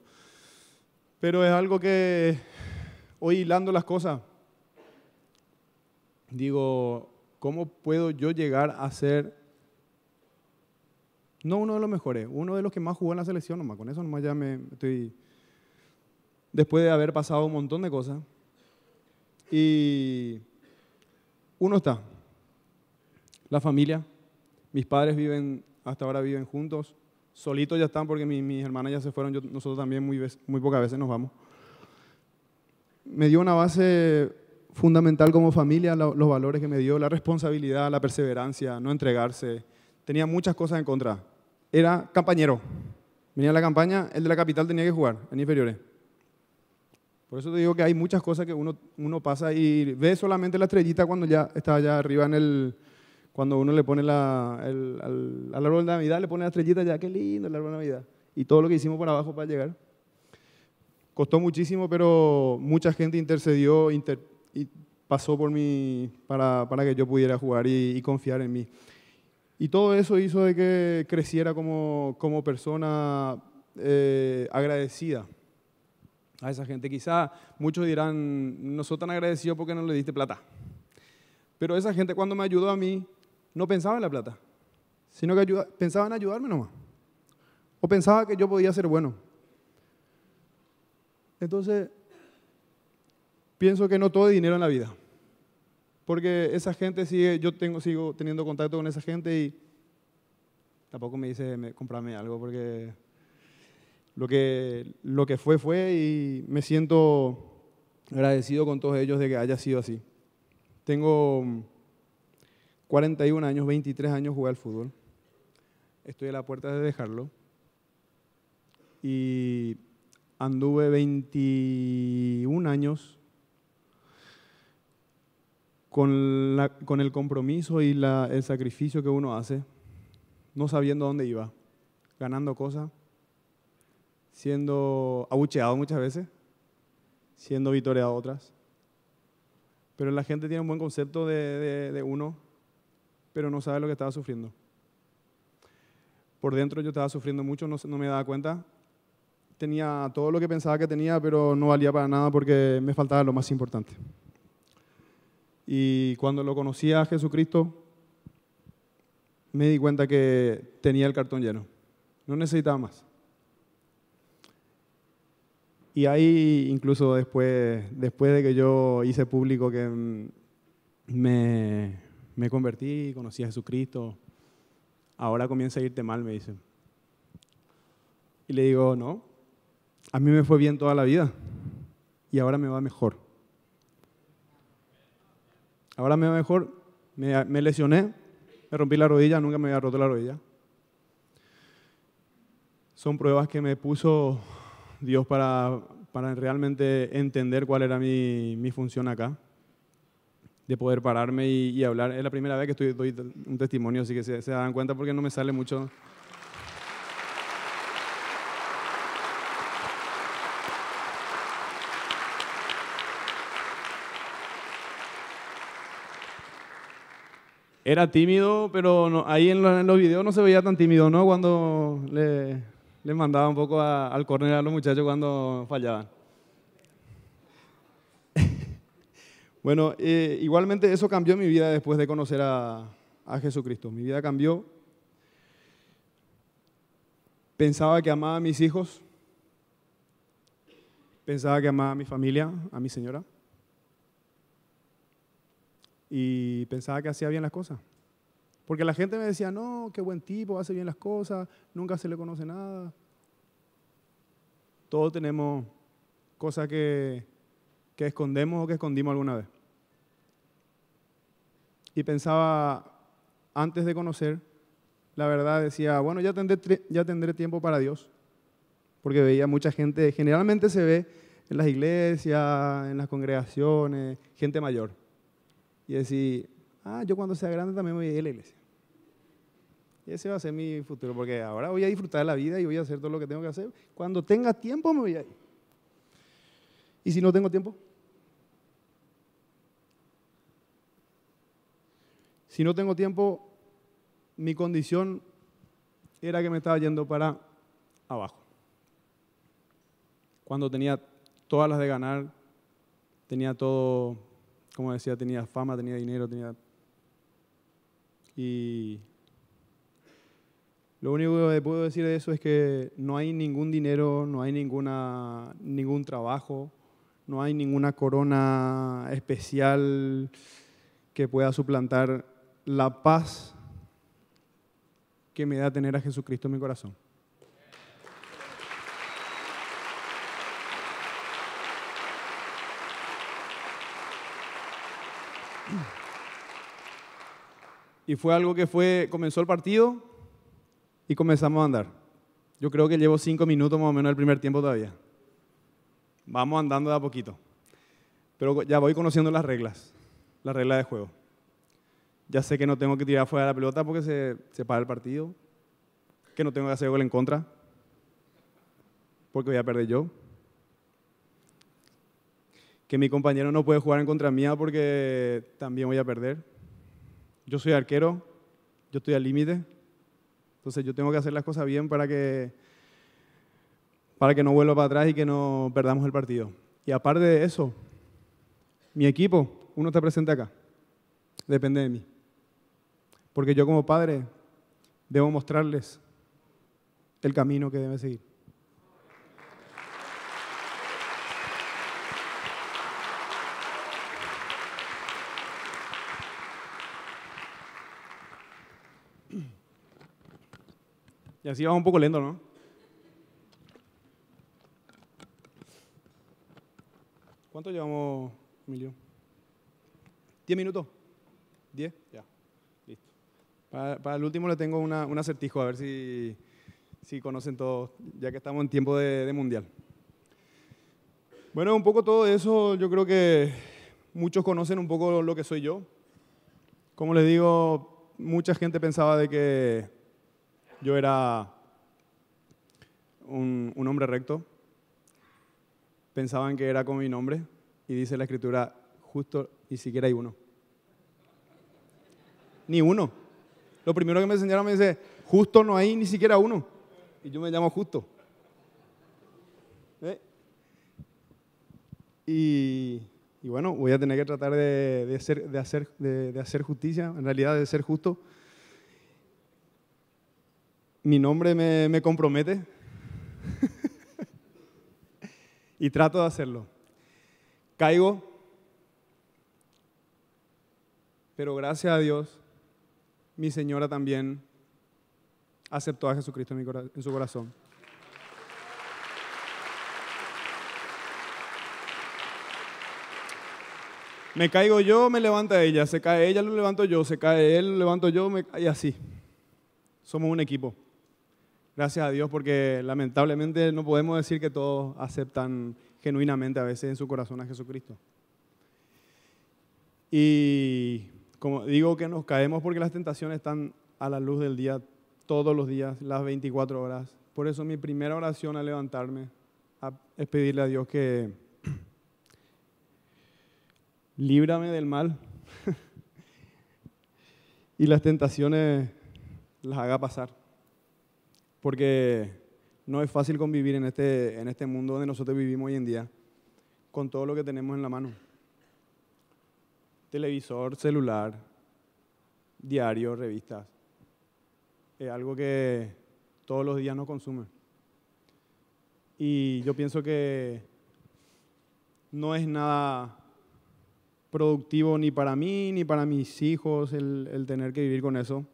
D: Pero es algo que hoy hilando las cosas, digo, ¿cómo puedo yo llegar a ser, no uno de los mejores, uno de los que más jugó en la selección nomás? Con eso nomás ya me estoy, después de haber pasado un montón de cosas, y uno está, la familia, mis padres viven, hasta ahora viven juntos, solitos ya están porque mis, hermanas ya se fueron, yo, nosotros también muy, muy pocas veces nos vamos. Me dio una base fundamental como familia, los valores que me dio, la responsabilidad, la perseverancia, no entregarse. Tenía muchas cosas en contra. Era campañero. Venía a la campaña, el de la capital tenía que jugar en inferiores. Por eso te digo que hay muchas cosas que uno, pasa y ve solamente la estrellita cuando ya está allá arriba en el... Cuando uno le pone la, el, al, árbol de Navidad, le pone la estrellita ya, qué lindo el árbol de Navidad. Y todo lo que hicimos por abajo para llegar. Costó muchísimo, pero mucha gente intercedió y pasó por mí para, que yo pudiera jugar y, confiar en mí. Y todo eso hizo de que creciera como, persona eh, agradecida a esa gente. Quizá muchos dirán, no soy tan agradecido porque no le diste plata. Pero esa gente cuando me ayudó a mí, no pensaba en la plata, sino que pensaba en ayudarme nomás. O pensaba que yo podía ser bueno. Entonces, pienso que no todo es dinero en la vida. Porque esa gente sigue, yo tengo, sigo teniendo contacto con esa gente y tampoco me dice me, comprarme algo porque lo que, lo que fue, fue y me siento agradecido con todos ellos de que haya sido así. Tengo 41 años, 23 años jugué al fútbol. Estoy a la puerta de dejarlo. Y anduve 21 años con, la, con el compromiso y la, el sacrificio que uno hace, no sabiendo dónde iba, ganando cosas, siendo abucheado muchas veces, siendo vitoreado otras. Pero la gente tiene un buen concepto de, uno, pero no sabe lo que estaba sufriendo. Por dentro yo estaba sufriendo mucho, no, no me daba cuenta. Tenía todo lo que pensaba que tenía, pero no valía para nada porque me faltaba lo más importante. Y cuando lo conocí a Jesucristo, me di cuenta que tenía el cartón lleno. No necesitaba más. Y ahí incluso después, después de que yo hice público que me, convertí, conocí a Jesucristo, ahora comienza a irte mal, me dice. Y le digo, no, a mí me fue bien toda la vida y ahora me va mejor. Ahora me va mejor, me, me lesioné, me rompí la rodilla, nunca me había roto la rodilla. Son pruebas que me puso Dios para, para realmente entender cuál era mi, función acá, de poder pararme y, hablar. Es la primera vez que estoy, doy un testimonio, así que se, dan cuenta porque no me sale mucho. Era tímido, pero no, ahí en los, en los videos no se veía tan tímido, ¿no? Cuando le, les mandaba un poco al córner a los muchachos cuando fallaban. bueno, eh, igualmente eso cambió mi vida después de conocer a, a Jesucristo. Mi vida cambió. Pensaba que amaba a mis hijos. Pensaba que amaba a mi familia, a mi señora. Y pensaba que hacía bien las cosas. Porque la gente me decía, no, qué buen tipo, hace bien las cosas, nunca se le conoce nada. Todos tenemos cosas que, escondemos o que escondimos alguna vez. Y pensaba, antes de conocer, la verdad decía, bueno, ya tendré, ya tendré tiempo para Dios. Porque veía mucha gente, generalmente se ve en las iglesias, en las congregaciones, gente mayor. Y decía, ah, yo cuando sea grande también voy a ir a la iglesia ese va a ser mi futuro, porque ahora voy a disfrutar de la vida y voy a hacer todo lo que tengo que hacer. Cuando tenga tiempo me voy a ir. ¿Y si no tengo tiempo? Si no tengo tiempo, mi condición era que me estaba yendo para abajo. Cuando tenía todas las de ganar, tenía todo, como decía, tenía fama, tenía dinero, tenía... Y lo único que puedo decir de eso es que no hay ningún dinero, no hay ninguna, ningún trabajo, no hay ninguna corona especial que pueda suplantar la paz que me da tener a Jesucristo en mi corazón. Y fue algo que fue, comenzó el partido, y comenzamos a andar. Yo creo que llevo cinco minutos más o menos el primer tiempo todavía. Vamos andando de a poquito. Pero ya voy conociendo las reglas, las reglas de juego. Ya sé que no tengo que tirar fuera de la pelota porque se, se para el partido, que no tengo que hacer gol en contra, porque voy a perder yo. Que mi compañero no puede jugar en contra mía porque también voy a perder. Yo soy arquero, yo estoy al límite, entonces yo tengo que hacer las cosas bien para que, para que no vuelva para atrás y que no perdamos el partido. Y aparte de eso, mi equipo, uno está presente acá, depende de mí. Porque yo como padre debo mostrarles el camino que debe seguir. Y así vamos un poco lento, ¿no? ¿Cuánto llevamos, Emilio? ¿Diez minutos? ¿Diez? Ya. Listo. Para, el último le tengo una, un acertijo, a ver si, si conocen todos, ya que estamos en tiempo de, de mundial. Bueno, un poco todo eso, yo creo que muchos conocen un poco lo que soy yo. Como les digo, mucha gente pensaba de que yo era un, hombre recto, pensaban que era con mi nombre y dice la escritura, justo ni siquiera hay uno. Ni uno. Lo primero que me enseñaron me dice, justo no hay ni siquiera uno. Y yo me llamo justo. ¿Eh? Y, bueno, voy a tener que tratar de hacer justicia, en realidad de ser justo mi nombre me, me compromete y trato de hacerlo. Caigo, pero gracias a Dios, mi señora también aceptó a Jesucristo en, su corazón. Me caigo yo, me levanta ella, se cae ella, lo levanto yo, se cae él, lo levanto yo, me... y así. Somos un equipo. Gracias a Dios, porque lamentablemente no podemos decir que todos aceptan genuinamente a veces en su corazón a Jesucristo. Y como digo que nos caemos porque las tentaciones están a la luz del día todos los días, las 24 horas. Por eso mi primera oración al levantarme es pedirle a Dios que líbrame del mal y las tentaciones las haga pasar porque no es fácil convivir en este, en este mundo donde nosotros vivimos hoy en día con todo lo que tenemos en la mano. Televisor, celular, diario, revistas. Es algo que todos los días nos consume. Y yo pienso que no es nada productivo ni para mí ni para mis hijos el tener que vivir con eso.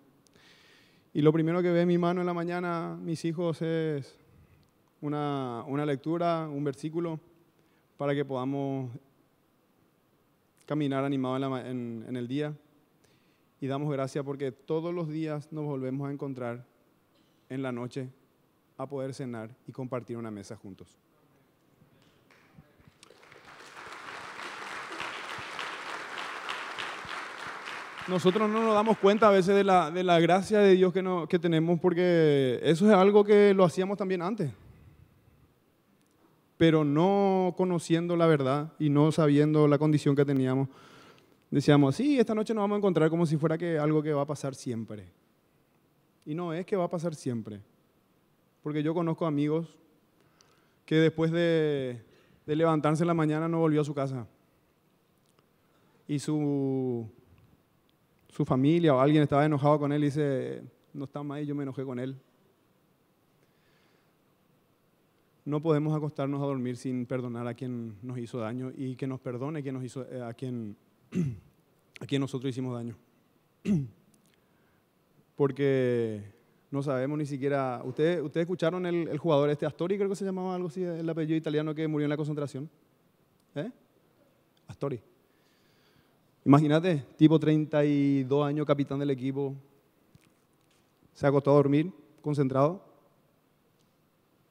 D: Y lo primero que ve mi mano en la mañana, mis hijos, es una, lectura, un versículo, para que podamos caminar animados en el día. Y damos gracias porque todos los días nos volvemos a encontrar en la noche a poder cenar y compartir una mesa juntos. nosotros no nos damos cuenta a veces de la, de la gracia de Dios que, no, que tenemos porque eso es algo que lo hacíamos también antes. Pero no conociendo la verdad y no sabiendo la condición que teníamos, decíamos, sí, esta noche nos vamos a encontrar como si fuera que algo que va a pasar siempre. Y no es que va a pasar siempre. Porque yo conozco amigos que después de, de levantarse en la mañana no volvió a su casa. Y su su familia o alguien estaba enojado con él y dice, no está mal, yo me enojé con él. No podemos acostarnos a dormir sin perdonar a quien nos hizo daño y que nos perdone quien nos hizo, eh, a, quien, a nosotros hicimos daño. Porque no sabemos ni siquiera... ¿Ustedes, ustedes escucharon el, el, jugador este Astori, creo que se llamaba algo así, el apellido italiano que murió en la concentración? ¿Eh? Astori. Imagínate, tipo 32 años, capitán del equipo, se acostó a dormir, concentrado,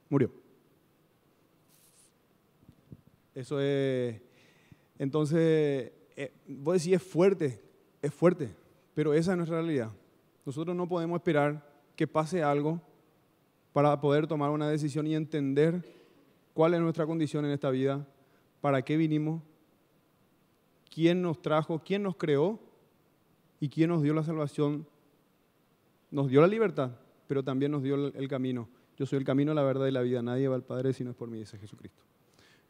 D: murió. Eso es, entonces, eh, vos decís, es fuerte, es fuerte, pero esa no es nuestra realidad. Nosotros no podemos esperar que pase algo para poder tomar una decisión y entender cuál es nuestra condición en esta vida, para qué vinimos quién nos trajo, quién nos creó y quién nos dio la salvación. Nos dio la libertad, pero también nos dio el camino. Yo soy el camino, la verdad y la vida. Nadie va al Padre si no es por mí, dice Jesucristo.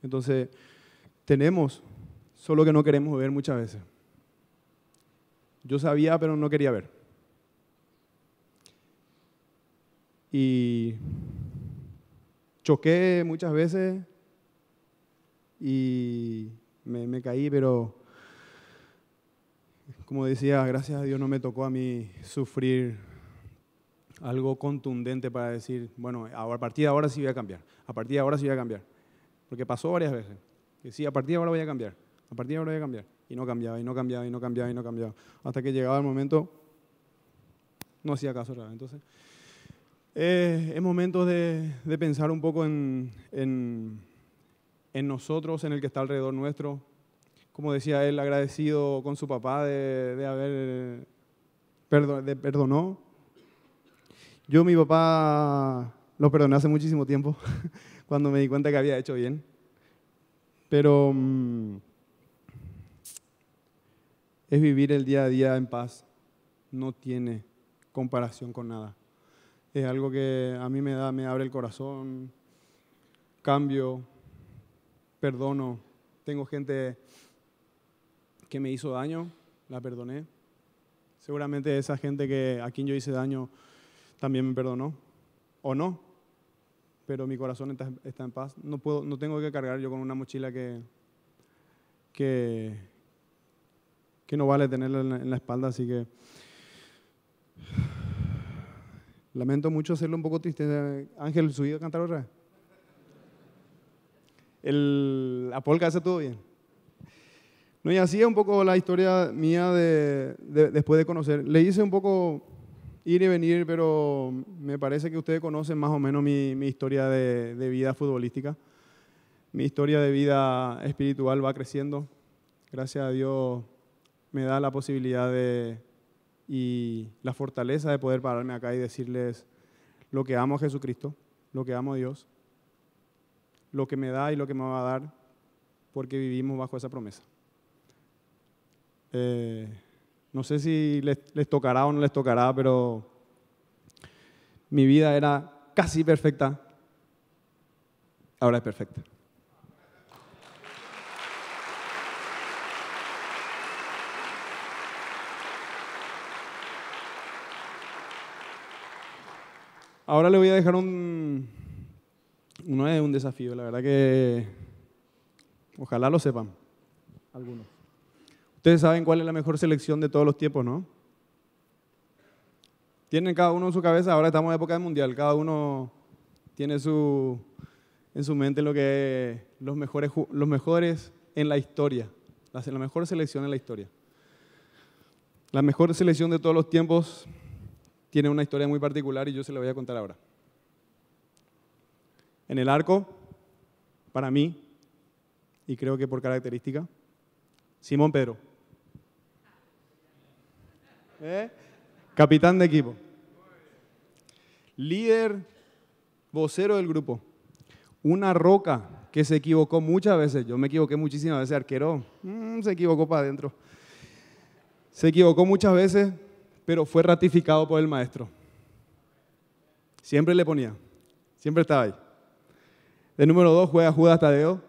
D: Entonces, tenemos, solo que no queremos ver muchas veces. Yo sabía, pero no quería ver. Y choqué muchas veces y me, me caí, pero como decía, gracias a Dios no me tocó a mí sufrir algo contundente para decir, bueno, a partir de ahora sí voy a cambiar, a partir de ahora sí voy a cambiar. Porque pasó varias veces. Decía, a partir de ahora voy a cambiar, a partir de ahora voy a cambiar. Y no cambiaba, y no cambiaba, y no cambiaba, y no cambiaba. Hasta que llegaba el momento, no hacía caso realmente. Entonces, eh, es momento de, pensar un poco en, en nosotros, en el que está alrededor nuestro, como decía él, agradecido con su papá de, haber perdonado. de perdonó. Yo mi papá lo perdoné hace muchísimo tiempo, cuando me di cuenta que había hecho bien. Pero mm, es vivir el día a día en paz. No tiene comparación con nada. Es algo que a mí me da, me abre el corazón, cambio, perdono. Tengo gente que me hizo daño, la perdoné. Seguramente esa gente que, a quien yo hice daño también me perdonó, o no, pero mi corazón está, en paz. No, puedo, no tengo que cargar yo con una mochila que, que, que no vale tenerla en la, espalda, así que lamento mucho hacerlo un poco triste. Ángel, ¿subí a cantar otra vez? El polca hace todo bien. No, y así es un poco la historia mía de, después de conocer. Le hice un poco ir y venir, pero me parece que ustedes conocen más o menos mi, historia de, vida futbolística. Mi historia de vida espiritual va creciendo. Gracias a Dios me da la posibilidad y la fortaleza de poder pararme acá y decirles lo que amo a Jesucristo, lo que amo a Dios, lo que me da y lo que me va a dar, porque vivimos bajo esa promesa. Eh, no sé si les, tocará o no les tocará, pero mi vida era casi perfecta. Ahora es perfecta. Ahora le voy a dejar un... No es un desafío, la verdad que ojalá lo sepan algunos. Ustedes saben cuál es la mejor selección de todos los tiempos, ¿no? Tienen cada uno en su cabeza, ahora estamos en época de mundial, cada uno tiene su, en su mente lo que es los mejores, los mejores en la historia, la, la mejor selección en la historia. La mejor selección de todos los tiempos tiene una historia muy particular y yo se la voy a contar ahora. En el arco, para mí, y creo que por característica, Simón Pedro. ¿Eh? Capitán de equipo. Líder, vocero del grupo. Una roca que se equivocó muchas veces. Yo me equivoqué muchísimas veces, arquero. Mm, se equivocó para adentro. Se equivocó muchas veces, pero fue ratificado por el maestro. Siempre le ponía. Siempre estaba ahí. De número dos juega Judas Tadeo.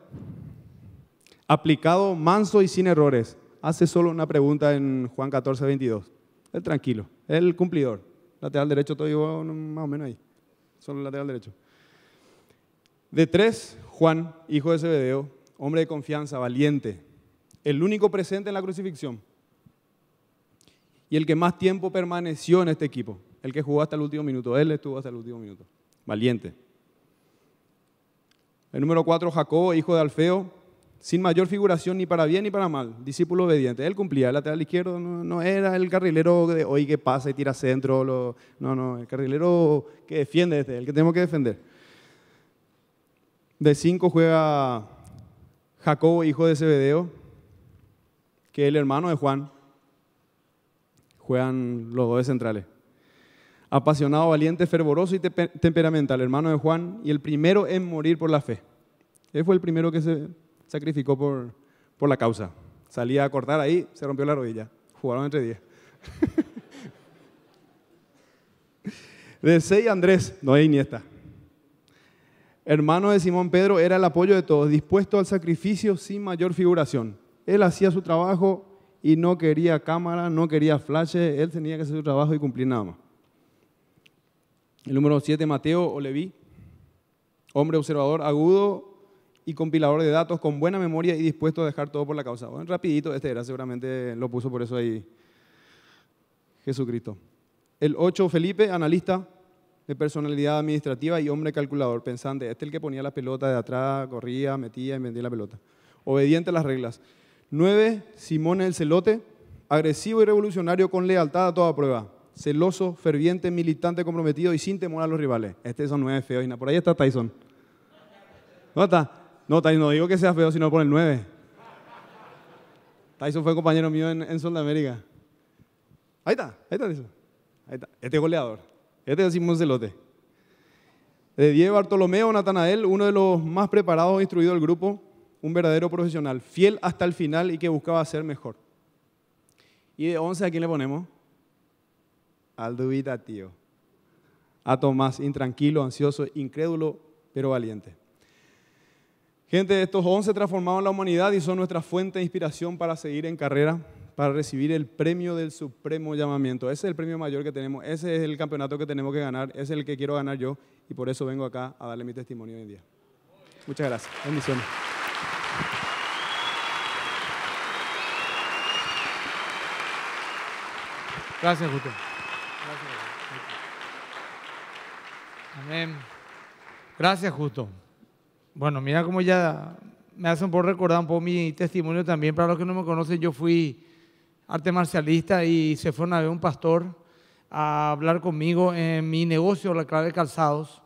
D: Aplicado, manso y sin errores. Hace solo una pregunta en Juan 14, 22. El tranquilo, el cumplidor. Lateral derecho, todo igual, más o menos ahí. Solo lateral derecho. De tres, Juan, hijo de Zebedeo, hombre de confianza, valiente, el único presente en la crucifixión y el que más tiempo permaneció en este equipo, el que jugó hasta el último minuto, él estuvo hasta el último minuto, valiente. El número cuatro, Jacobo, hijo de Alfeo, sin mayor figuración ni para bien ni para mal, discípulo obediente. Él cumplía el lateral izquierdo, no, era el carrilero de hoy que pasa y tira centro, no, no, el carrilero que defiende desde el que tenemos que defender. De cinco juega Jacobo, hijo de Zebedeo, que es el hermano de Juan. Juegan los dos de centrales. Apasionado, valiente, fervoroso y temperamental, hermano de Juan, y el primero en morir por la fe. Él fue el primero que se sacrificó por, por la causa. Salía a cortar ahí, se rompió la rodilla. Jugaron entre 10. de 6 Andrés, no hay Iniesta. Hermano de Simón Pedro era el apoyo de todos, dispuesto al sacrificio sin mayor figuración. Él hacía su trabajo y no quería cámara, no quería flashes, él tenía que hacer su trabajo y cumplir nada más. El número 7, Mateo Oleví, hombre observador agudo, y compilador de datos con buena memoria y dispuesto a dejar todo por la causa. rapidito, este era, seguramente lo puso por eso ahí Jesucristo. El 8, Felipe, analista de personalidad administrativa y hombre calculador, pensante. Este es el que ponía la pelota de atrás, corría, metía y vendía la pelota. Obediente a las reglas. 9, Simón el celote, agresivo y revolucionario con lealtad a toda prueba. Celoso, ferviente, militante, comprometido y sin temor a los rivales. Este son nueve feos. Por ahí está Tyson. ¿Dónde está? No, no digo que sea feo, sino por el 9. Tyson fue compañero mío en, Sudamérica. Ahí está, ahí está Tyson. Ahí está. Este goleador. Este decimos celote. De Diego Bartolomeo, Natanael, uno de los más preparados e instruidos del grupo, un verdadero profesional, fiel hasta el final y que buscaba ser mejor. Y de 11, ¿a quién le ponemos? Al tío. A Tomás, intranquilo, ansioso, incrédulo, pero valiente. Gente, estos 11 transformaron la humanidad y son nuestra fuente de inspiración para seguir en carrera, para recibir el premio del supremo llamamiento. Ese es el premio mayor que tenemos, ese es el campeonato que tenemos que ganar, ese es el que quiero ganar yo y por eso vengo acá a darle mi testimonio hoy en día. Muchas gracias. Bendiciones. Gracias, Justo. Gracias.
A: Amén. Gracias, Justo. Bueno, mira cómo ya me hace un poco recordar un poco mi testimonio también. Para los que no me conocen, yo fui arte marcialista y se fue una vez un pastor a hablar conmigo en mi negocio, la clave de calzados,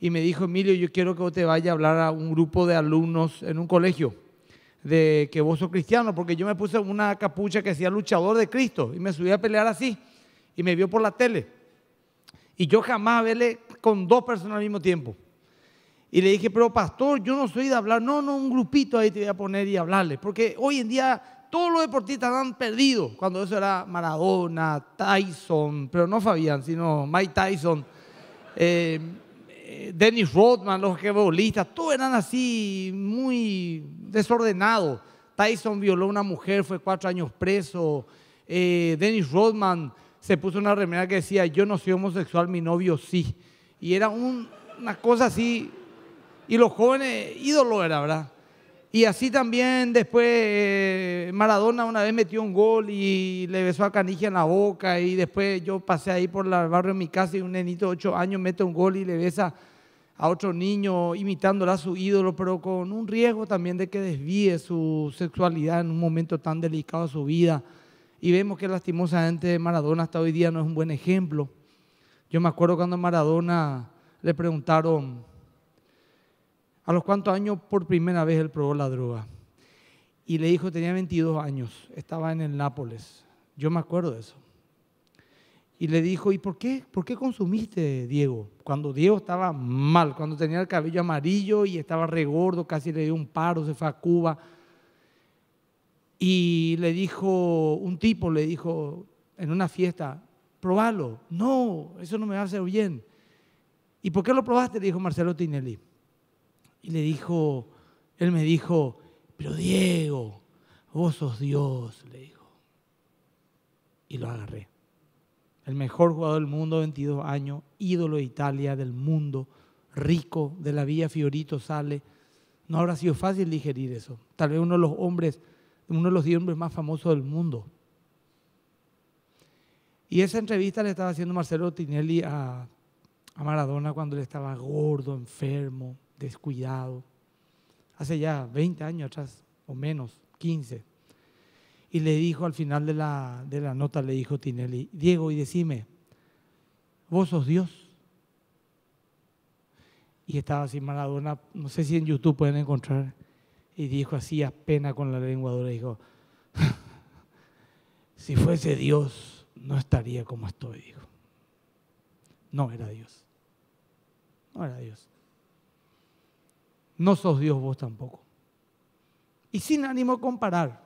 A: y me dijo, Emilio, yo quiero que vos te vayas a hablar a un grupo de alumnos en un colegio de que vos sos cristiano, porque yo me puse una capucha que decía luchador de Cristo y me subí a pelear así y me vio por la tele. Y yo jamás vele con dos personas al mismo tiempo. Y le dije, pero pastor, yo no soy de hablar. No, no, un grupito ahí te voy a poner y hablarle. Porque hoy en día todos los deportistas han perdido. Cuando eso era Maradona, Tyson, pero no Fabián, sino Mike Tyson, eh, eh, Dennis Rodman, los bolistas, todos eran así muy desordenados. Tyson violó a una mujer, fue cuatro años preso. Eh, Dennis Rodman se puso una remera que decía, yo no soy homosexual, mi novio sí. Y era una cosa así y los jóvenes, ídolo era, ¿verdad? Y así también después eh, Maradona una vez metió un gol y le besó a Canigia en la boca y después yo pasé ahí por el barrio de mi casa y un nenito de 8 años mete un gol y le besa a otro niño imitándola a su ídolo, pero con un riesgo también de que desvíe su sexualidad en un momento tan delicado de su vida. Y vemos que lastimosamente Maradona hasta hoy día no es un buen ejemplo. Yo me acuerdo cuando a Maradona le preguntaron a los cuantos años por primera vez él probó la droga. Y le dijo, tenía 22 años, estaba en el Nápoles. Yo me acuerdo de eso. Y le dijo, ¿y por qué? ¿Por qué consumiste, Diego? Cuando Diego estaba mal, cuando tenía el cabello amarillo y estaba regordo, casi le dio un paro, se fue a Cuba. Y le dijo, un tipo le dijo en una fiesta, probalo. No, eso no me va a hacer bien. ¿Y por qué lo probaste? Le dijo Marcelo Tinelli. Y le dijo, él me dijo, pero Diego, vos sos Dios, le dijo. Y lo agarré. El mejor jugador del mundo, 22 años, ídolo de Italia, del mundo, rico, de la Villa Fiorito sale. No habrá sido fácil digerir eso. Tal vez uno de los hombres, uno de los hombres más famosos del mundo. Y esa entrevista le estaba haciendo Marcelo Tinelli a, a Maradona cuando él estaba gordo, enfermo, descuidado, hace ya 20 años atrás, o menos, 15. Y le dijo al final de la, de la nota, le dijo Tinelli, Diego, y decime, vos sos Dios. Y estaba así Maradona, no sé si en YouTube pueden encontrar, y dijo así, apenas con la lengua dura, dijo, si fuese Dios, no estaría como estoy, dijo. No era Dios. No era Dios no sos Dios vos tampoco. Y sin ánimo a comparar.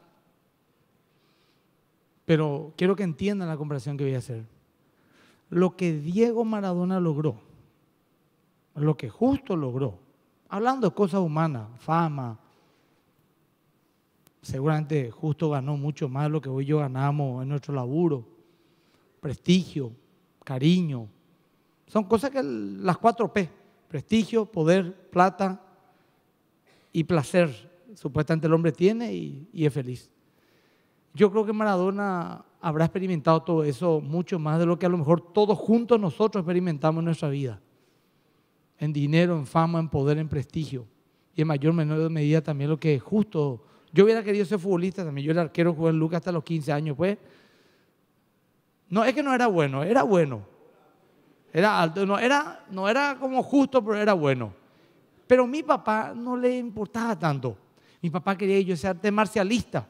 A: Pero quiero que entiendan la comparación que voy a hacer. Lo que Diego Maradona logró, lo que justo logró, hablando de cosas humanas, fama, seguramente justo ganó mucho más de lo que hoy yo ganamos en nuestro laburo, prestigio, cariño. Son cosas que las cuatro p prestigio, poder, plata, y placer supuestamente el hombre tiene y, es feliz. Yo creo que Maradona habrá experimentado todo eso mucho más de lo que a lo mejor todos juntos nosotros experimentamos en nuestra vida. En dinero, en fama, en poder, en prestigio. Y en mayor o menor medida también lo que es justo. Yo hubiera querido ser futbolista también. Yo era arquero, jugué en Lucas hasta los 15 años, pues. No, es que no era bueno, era bueno. Era alto, no era, no era como justo, pero era bueno. Pero mi papá no le importaba tanto. Mi papá quería que yo sea arte marcialista,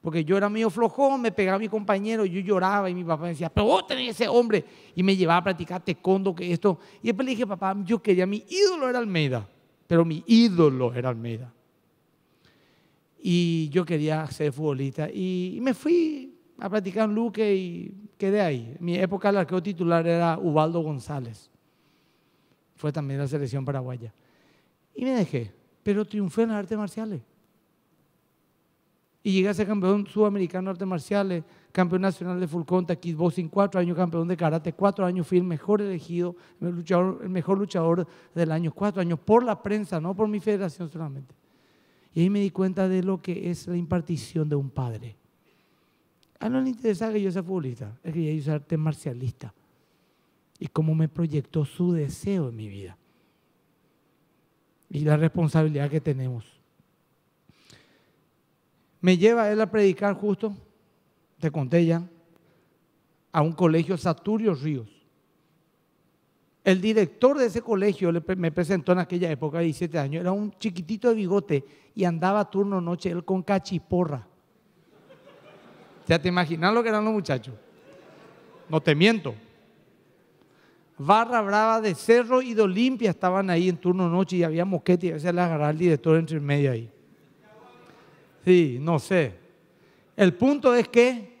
A: porque yo era medio flojón, me pegaba a mi compañero, yo lloraba y mi papá me decía, pero vos tenés ese hombre. Y me llevaba a practicar tecondo, que esto. Y después le dije, papá, yo quería, mi ídolo era Almeida, pero mi ídolo era Almeida. Y yo quería ser futbolista y me fui a practicar en Luque y quedé ahí. mi época el arquero titular era Ubaldo González. Fue también la selección paraguaya y me dejé. Pero triunfé en las artes marciales. Y llegué a ser campeón sudamericano de artes marciales, campeón nacional de full contact, kickboxing, cuatro años campeón de karate, cuatro años fui el mejor elegido, el, mejor luchador del año, cuatro años, por la prensa, no por mi federación solamente. Y ahí me di cuenta de lo que es la impartición de un padre. A no le interesa que yo sea futbolista, es que yo sea arte marcialista. Y cómo me proyectó su deseo en mi vida y la responsabilidad que tenemos. Me lleva él a predicar justo, te conté ya, a un colegio Saturio Ríos. El director de ese colegio me presentó en aquella época, 17 años, era un chiquitito de bigote y andaba turno noche él con cachiporra. Ya te imaginas lo que eran los muchachos. No te miento. Barra Brava de Cerro y de Olimpia estaban ahí en turno noche y había mosquete y a veces las agarraba el director entre medio ahí. Sí, no sé. El punto es que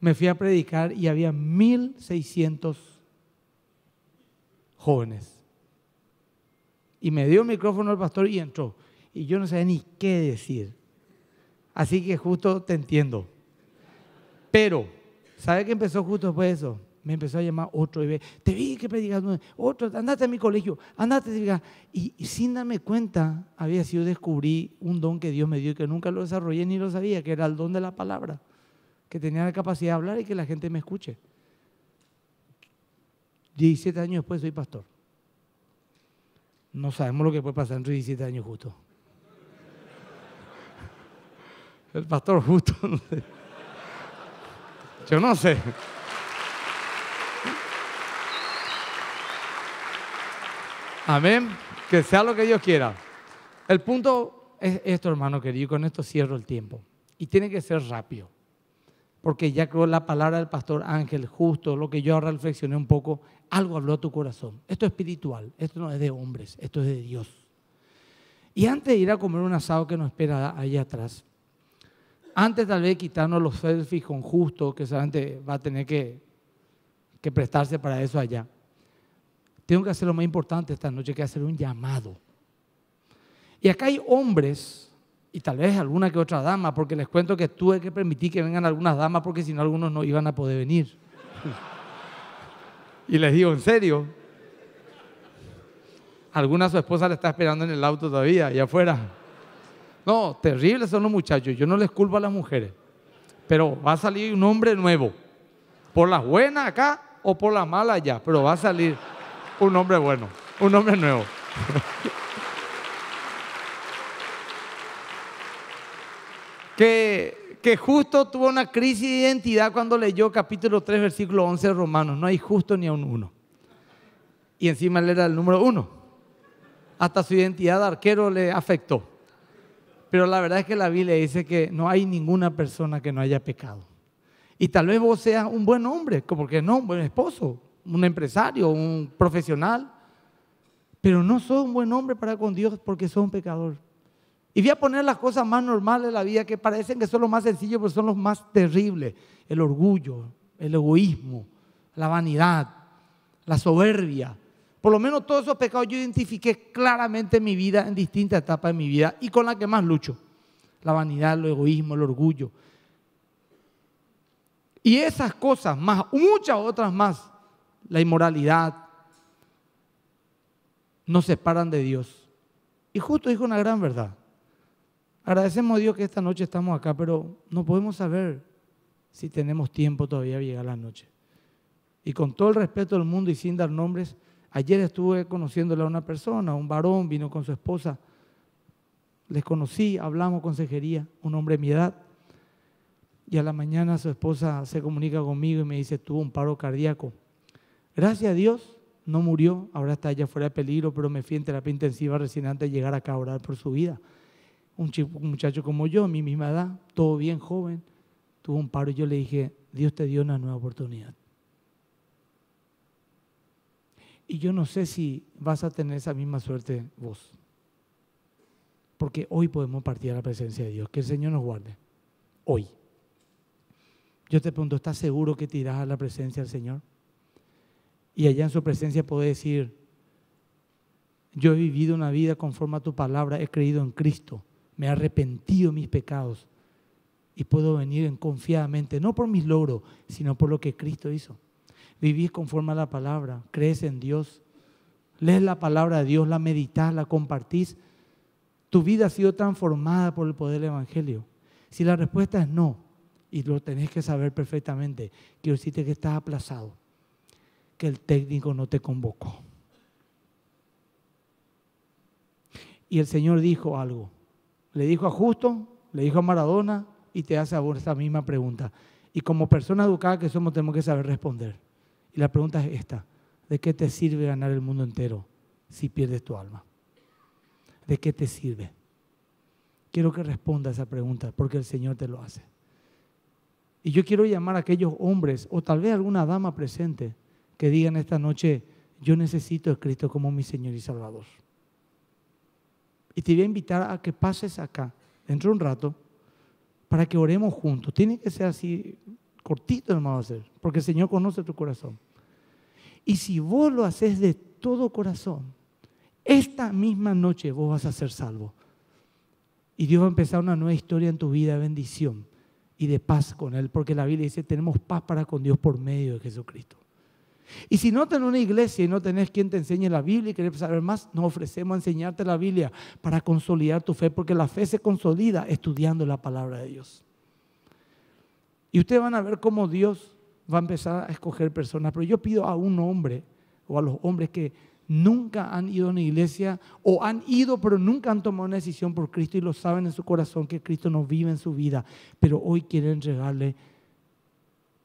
A: me fui a predicar y había 1.600 jóvenes. Y me dio el micrófono el pastor y entró. Y yo no sabía ni qué decir. Así que justo te entiendo. Pero, ¿sabe qué empezó justo después de eso? me empezó a llamar otro y ve, te vi que predicas, otro, andate a mi colegio, andate diga y, sin darme cuenta, había sido descubrí un don que Dios me dio y que nunca lo desarrollé ni lo sabía, que era el don de la palabra, que tenía la capacidad de hablar y que la gente me escuche. 17 años después soy pastor. No sabemos lo que puede pasar entre 17 años justo. El pastor justo, Yo no sé. Amén. Que sea lo que Dios quiera. El punto es esto, hermano querido, y con esto cierro el tiempo. Y tiene que ser rápido. Porque ya creo la palabra del pastor Ángel, justo lo que yo ahora reflexioné un poco, algo habló a tu corazón. Esto es espiritual, esto no es de hombres, esto es de Dios. Y antes de ir a comer un asado que nos espera allá atrás, antes tal vez quitarnos los selfies con justo, que solamente va a tener que prestarse para eso allá tengo que hacer lo más importante esta noche, que hacer un llamado. Y acá hay hombres, y tal vez alguna que otra dama, porque les cuento que tuve que permitir que vengan algunas damas, porque si no algunos no iban a poder venir. y les digo, ¿en serio? Alguna su esposa le está esperando en el auto todavía, y afuera. No, terribles son los muchachos, yo no les culpo a las mujeres, pero va a salir un hombre nuevo, por las buenas acá o por las malas allá, pero va a salir un hombre bueno, un hombre nuevo. que, justo tuvo una crisis de identidad cuando leyó capítulo 3, versículo 11 de Romanos. No hay justo ni a un uno. Y encima él era el número uno. Hasta su identidad de arquero le afectó. Pero la verdad es que la Biblia dice que no hay ninguna persona que no haya pecado. Y tal vez vos seas un buen hombre, porque no, un buen esposo, un empresario, un profesional, pero no soy un buen hombre para con Dios porque soy un pecador. Y voy a poner las cosas más normales de la vida que parecen que son los más sencillos, pero son los más terribles. El orgullo, el egoísmo, la vanidad, la soberbia. Por lo menos todos esos pecados yo identifiqué claramente en mi vida, en distintas etapas de mi vida, y con la que más lucho. La vanidad, el egoísmo, el orgullo. Y esas cosas, más muchas otras más, la inmoralidad, nos separan de Dios. Y justo dijo una gran verdad. Agradecemos a Dios que esta noche estamos acá, pero no podemos saber si tenemos tiempo todavía de llegar la noche. Y con todo el respeto del mundo y sin dar nombres, ayer estuve conociéndole a una persona, un varón, vino con su esposa. Les conocí, hablamos consejería, un hombre de mi edad. Y a la mañana su esposa se comunica conmigo y me dice, tuvo un paro cardíaco. Gracias a Dios, no murió, ahora está allá fuera de peligro, pero me fui en terapia intensiva recién antes de llegar acá a orar por su vida. Un, muchacho como yo, mi misma edad, todo bien joven, tuvo un paro y yo le dije, Dios te dio una nueva oportunidad. Y yo no sé si vas a tener esa misma suerte vos. Porque hoy podemos partir a la presencia de Dios. Que el Señor nos guarde. Hoy. Yo te pregunto, ¿estás seguro que te irás a la presencia del Señor? Y allá en su presencia puedo decir, yo he vivido una vida conforme a tu palabra, he creído en Cristo, me he arrepentido de mis pecados y puedo venir confiadamente, no por mis logros, sino por lo que Cristo hizo. Vivís conforme a la palabra, crees en Dios, lees la palabra de Dios, la meditas, la compartís. Tu vida ha sido transformada por el poder del Evangelio. Si la respuesta es no, y lo tenés que saber perfectamente, quiero decirte que estás aplazado que el técnico no te convocó. Y el Señor dijo algo. Le dijo a Justo, le dijo a Maradona y te hace a esta misma pregunta. Y como personas educadas que somos tenemos que saber responder. Y la pregunta es esta. ¿De qué te sirve ganar el mundo entero si pierdes tu alma? ¿De qué te sirve? Quiero que responda esa pregunta porque el Señor te lo hace. Y yo quiero llamar a aquellos hombres o tal vez alguna dama presente que digan esta noche, yo necesito a Cristo como mi Señor y Salvador. Y te voy a invitar a que pases acá dentro de un rato para que oremos juntos. Tiene que ser así cortito, hermano, a ser, porque el Señor conoce tu corazón. Y si vos lo haces de todo corazón, esta misma noche vos vas a ser salvo. Y Dios va a empezar una nueva historia en tu vida de bendición y de paz con Él, porque la Biblia dice, tenemos paz para con Dios por medio de Jesucristo. Y si no tenés una iglesia y no tenés quien te enseñe la Biblia y querés saber más, nos ofrecemos a enseñarte la Biblia para consolidar tu fe, porque la fe se consolida estudiando la palabra de Dios. Y ustedes van a ver cómo Dios va a empezar a escoger personas. Pero yo pido a un hombre o a los hombres que nunca han ido a una iglesia o han ido pero nunca han tomado una decisión por Cristo y lo saben en su corazón que Cristo no vive en su vida, pero hoy quieren entregarle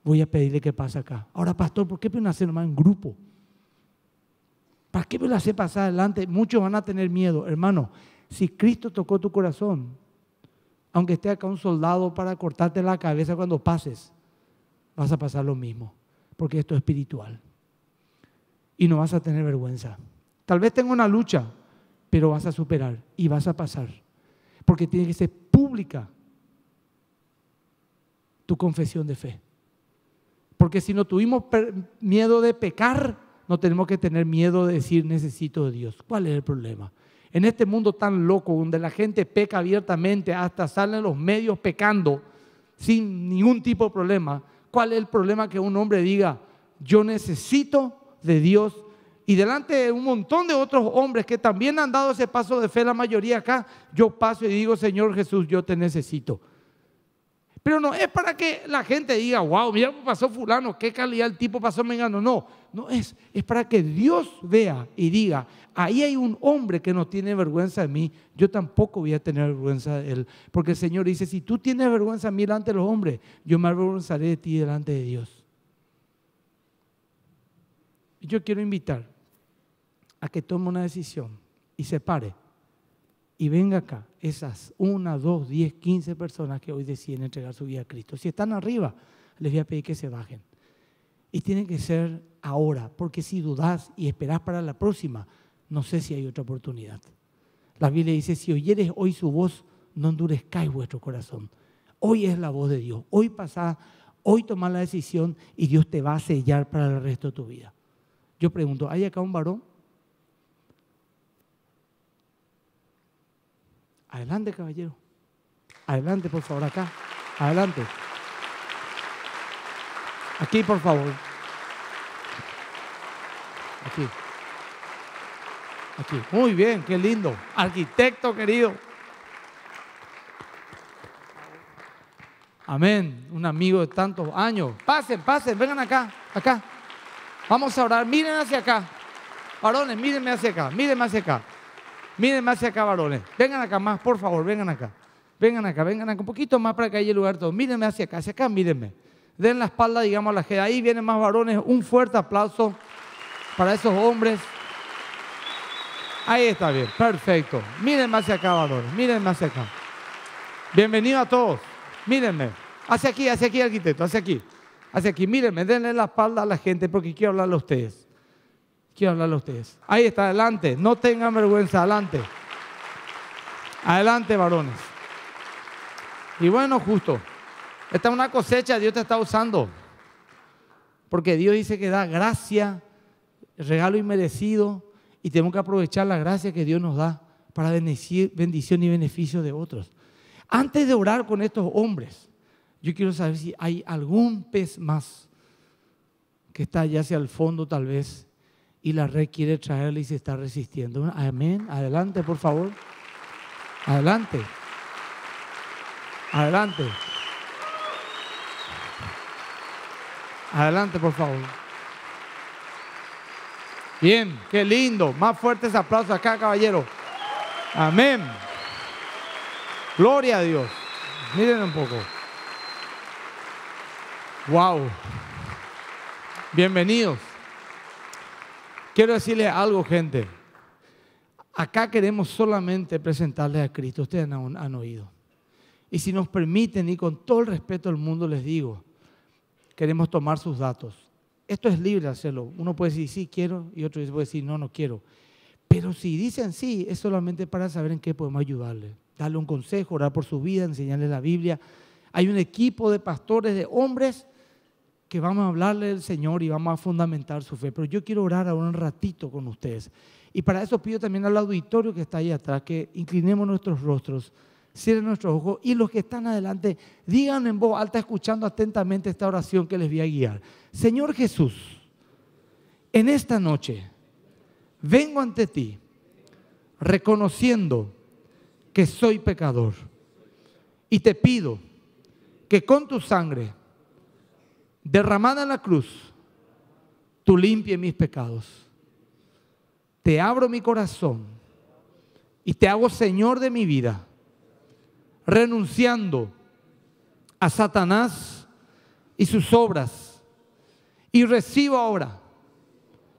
A: voy a pedirle que pase acá. Ahora, pastor, ¿por qué me hacer nomás en grupo? ¿Para qué me lo hace pasar adelante? Muchos van a tener miedo. Hermano, si Cristo tocó tu corazón, aunque esté acá un soldado para cortarte la cabeza cuando pases, vas a pasar lo mismo, porque esto es espiritual. Y no vas a tener vergüenza. Tal vez tenga una lucha, pero vas a superar y vas a pasar, porque tiene que ser pública tu confesión de fe. Porque si no tuvimos miedo de pecar, no tenemos que tener miedo de decir necesito de Dios. ¿Cuál es el problema? En este mundo tan loco, donde la gente peca abiertamente, hasta salen los medios pecando sin ningún tipo de problema, ¿cuál es el problema que un hombre diga, yo necesito de Dios? Y delante de un montón de otros hombres que también han dado ese paso de fe, la mayoría acá, yo paso y digo, Señor Jesús, yo te necesito. Pero no es para que la gente diga, wow, mira cómo pasó fulano, qué calidad el tipo pasó mengano. No, no es. Es para que Dios vea y diga, ahí hay un hombre que no tiene vergüenza de mí, yo tampoco voy a tener vergüenza de él. Porque el Señor dice, si tú tienes vergüenza de mí delante de los hombres, yo me avergonzaré de ti delante de Dios. Yo quiero invitar a que tome una decisión y se pare y venga acá esas 1, 2, 10, 15 personas que hoy deciden entregar su vida a Cristo. Si están arriba, les voy a pedir que se bajen. Y tienen que ser ahora, porque si dudás y esperás para la próxima, no sé si hay otra oportunidad. La Biblia dice, si oyeres hoy su voz, no endurezcáis vuestro corazón. Hoy es la voz de Dios. Hoy pasá, hoy tomá la decisión y Dios te va a sellar para el resto de tu vida. Yo pregunto, ¿hay acá un varón? Adelante, caballero. Adelante, por favor, acá. Adelante. Aquí, por favor. Aquí. Aquí. Muy bien, qué lindo. Arquitecto querido. Amén. Un amigo de tantos años. Pasen, pasen, vengan acá, acá. Vamos a orar. Miren hacia acá. Varones, mírenme hacia acá, mírenme hacia acá. Mírenme hacia acá, varones. Vengan acá más, por favor, vengan acá. Vengan acá, vengan acá. Un poquito más para que haya lugar todo. Mírenme hacia acá, hacia acá, mírenme. Den la espalda, digamos, a la gente. Ahí vienen más varones. Un fuerte aplauso para esos hombres. Ahí está bien, perfecto. Mírenme hacia acá, varones. Mírenme hacia acá. Bienvenido a todos. Mírenme. Hacia aquí, hacia aquí, arquitecto, hacia aquí. Hacia aquí, mírenme, denle la espalda a la gente porque quiero hablarle a ustedes. Quiero hablarle a ustedes. Ahí está, adelante. No tengan vergüenza, adelante. Adelante, varones. Y bueno, justo. Esta es una cosecha, Dios te está usando. Porque Dios dice que da gracia, regalo inmerecido, y tenemos que aprovechar la gracia que Dios nos da para bendición y beneficio de otros. Antes de orar con estos hombres, yo quiero saber si hay algún pez más que está allá hacia el fondo tal vez y la red quiere traerle y se está resistiendo. Amén. Adelante, por favor. Adelante. Adelante. Adelante, por favor. Bien, qué lindo. Más fuertes aplausos acá, caballero. Amén. Gloria a Dios. Miren un poco. Wow. Bienvenidos. Quiero decirle algo, gente. Acá queremos solamente presentarles a Cristo. Ustedes han, han oído. Y si nos permiten, y con todo el respeto del mundo les digo, queremos tomar sus datos. Esto es libre hacerlo. Uno puede decir sí quiero y otro puede decir no, no quiero. Pero si dicen sí, es solamente para saber en qué podemos ayudarle. Darle un consejo, orar por su vida, enseñarle la Biblia. Hay un equipo de pastores, de hombres vamos a hablarle al Señor y vamos a fundamentar su fe. Pero yo quiero orar ahora un ratito con ustedes. Y para eso pido también al auditorio que está ahí atrás que inclinemos nuestros rostros, cierren nuestros ojos y los que están adelante digan en voz alta, escuchando atentamente esta oración que les voy a guiar. Señor Jesús, en esta noche vengo ante ti reconociendo que soy pecador y te pido que con tu sangre derramada en la cruz, tú limpie mis pecados. Te abro mi corazón y te hago Señor de mi vida, renunciando a Satanás y sus obras. Y recibo ahora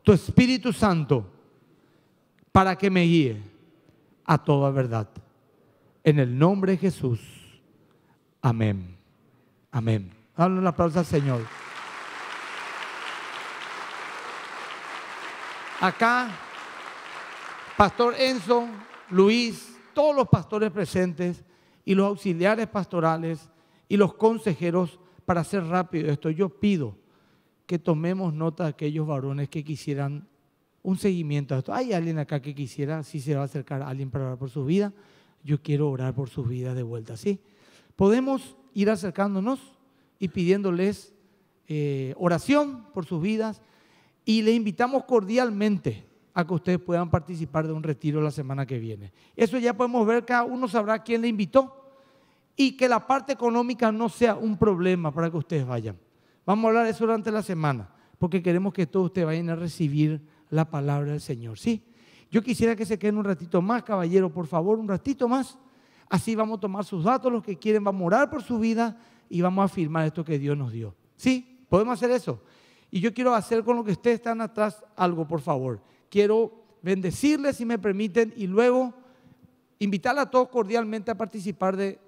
A: tu Espíritu Santo para que me guíe a toda verdad. En el nombre de Jesús. Amén. Amén. Dale un aplauso al Señor. Acá, Pastor Enzo, Luis, todos los pastores presentes y los auxiliares pastorales y los consejeros, para hacer rápido esto, yo pido que tomemos nota de aquellos varones que quisieran un seguimiento a esto. Hay alguien acá que quisiera, si se va a acercar a alguien para orar por su vida, yo quiero orar por su vida de vuelta, ¿sí? Podemos ir acercándonos y pidiéndoles eh, oración por sus vidas y les invitamos cordialmente a que ustedes puedan participar de un retiro la semana que viene. Eso ya podemos ver, cada uno sabrá quién le invitó y que la parte económica no sea un problema para que ustedes vayan. Vamos a hablar de eso durante la semana, porque queremos que todos ustedes vayan a recibir la palabra del Señor. ¿sí? Yo quisiera que se queden un ratito más, caballero, por favor, un ratito más. Así vamos a tomar sus datos, los que quieren, vamos a orar por su vida y vamos a firmar esto que Dios nos dio. Sí, podemos hacer eso. Y yo quiero hacer con lo que ustedes están atrás algo, por favor. Quiero bendecirles, si me permiten, y luego invitar a todos cordialmente a participar de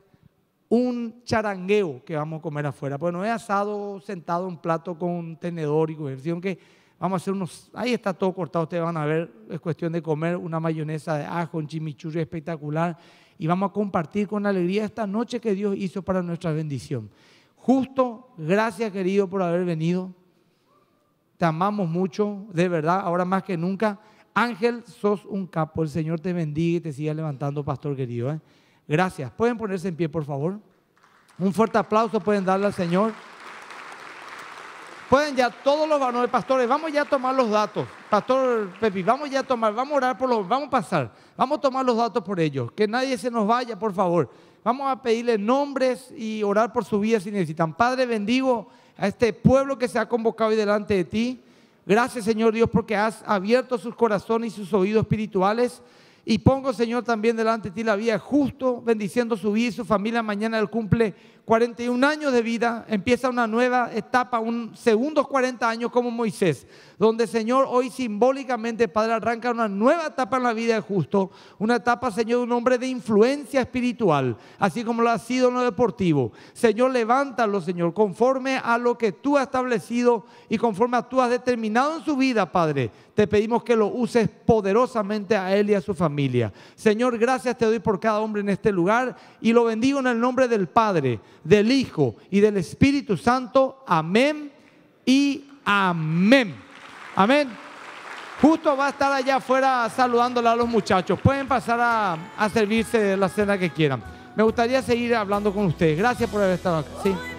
A: un charangueo que vamos a comer afuera. Bueno, pues he asado sentado en un plato con un tenedor y conversión que vamos a hacer unos... Ahí está todo cortado, ustedes van a ver, es cuestión de comer una mayonesa de ajo, un chimichurri espectacular y vamos a compartir con alegría esta noche que Dios hizo para nuestra bendición. Justo, gracias querido por haber venido. Te amamos mucho, de verdad, ahora más que nunca. Ángel, sos un capo. El Señor te bendiga y te siga levantando, pastor querido. ¿eh? Gracias. ¿Pueden ponerse en pie, por favor? Un fuerte aplauso pueden darle al Señor. Pueden ya todos los varones, pastores, vamos ya a tomar los datos. Pastor Pepi, vamos ya a tomar, vamos a orar por los, vamos a pasar, vamos a tomar los datos por ellos. Que nadie se nos vaya, por favor. Vamos a pedirle nombres y orar por su vida si necesitan. Padre, bendigo a este pueblo que se ha convocado hoy delante de ti. Gracias, Señor Dios, porque has abierto sus corazones y sus oídos espirituales. Y pongo, Señor, también delante de ti la vida justo, bendiciendo su vida y su familia. Mañana el cumple 41 años de vida, empieza una nueva etapa, un segundos 40 años como Moisés, donde Señor hoy simbólicamente, Padre, arranca una nueva etapa en la vida de justo, una etapa, Señor, de un hombre de influencia espiritual, así como lo ha sido en lo deportivo. Señor, levántalo, Señor, conforme a lo que tú has establecido y conforme a tú has determinado en su vida, Padre. Te pedimos que lo uses poderosamente a él y a su familia. Señor, gracias te doy por cada hombre en este lugar y lo bendigo en el nombre del Padre del Hijo y del Espíritu Santo. Amén y amén. Amén. Justo va a estar allá afuera saludándole a los muchachos. Pueden pasar a, servirse la cena que quieran. Me gustaría seguir hablando con ustedes. Gracias por haber estado acá. Sí.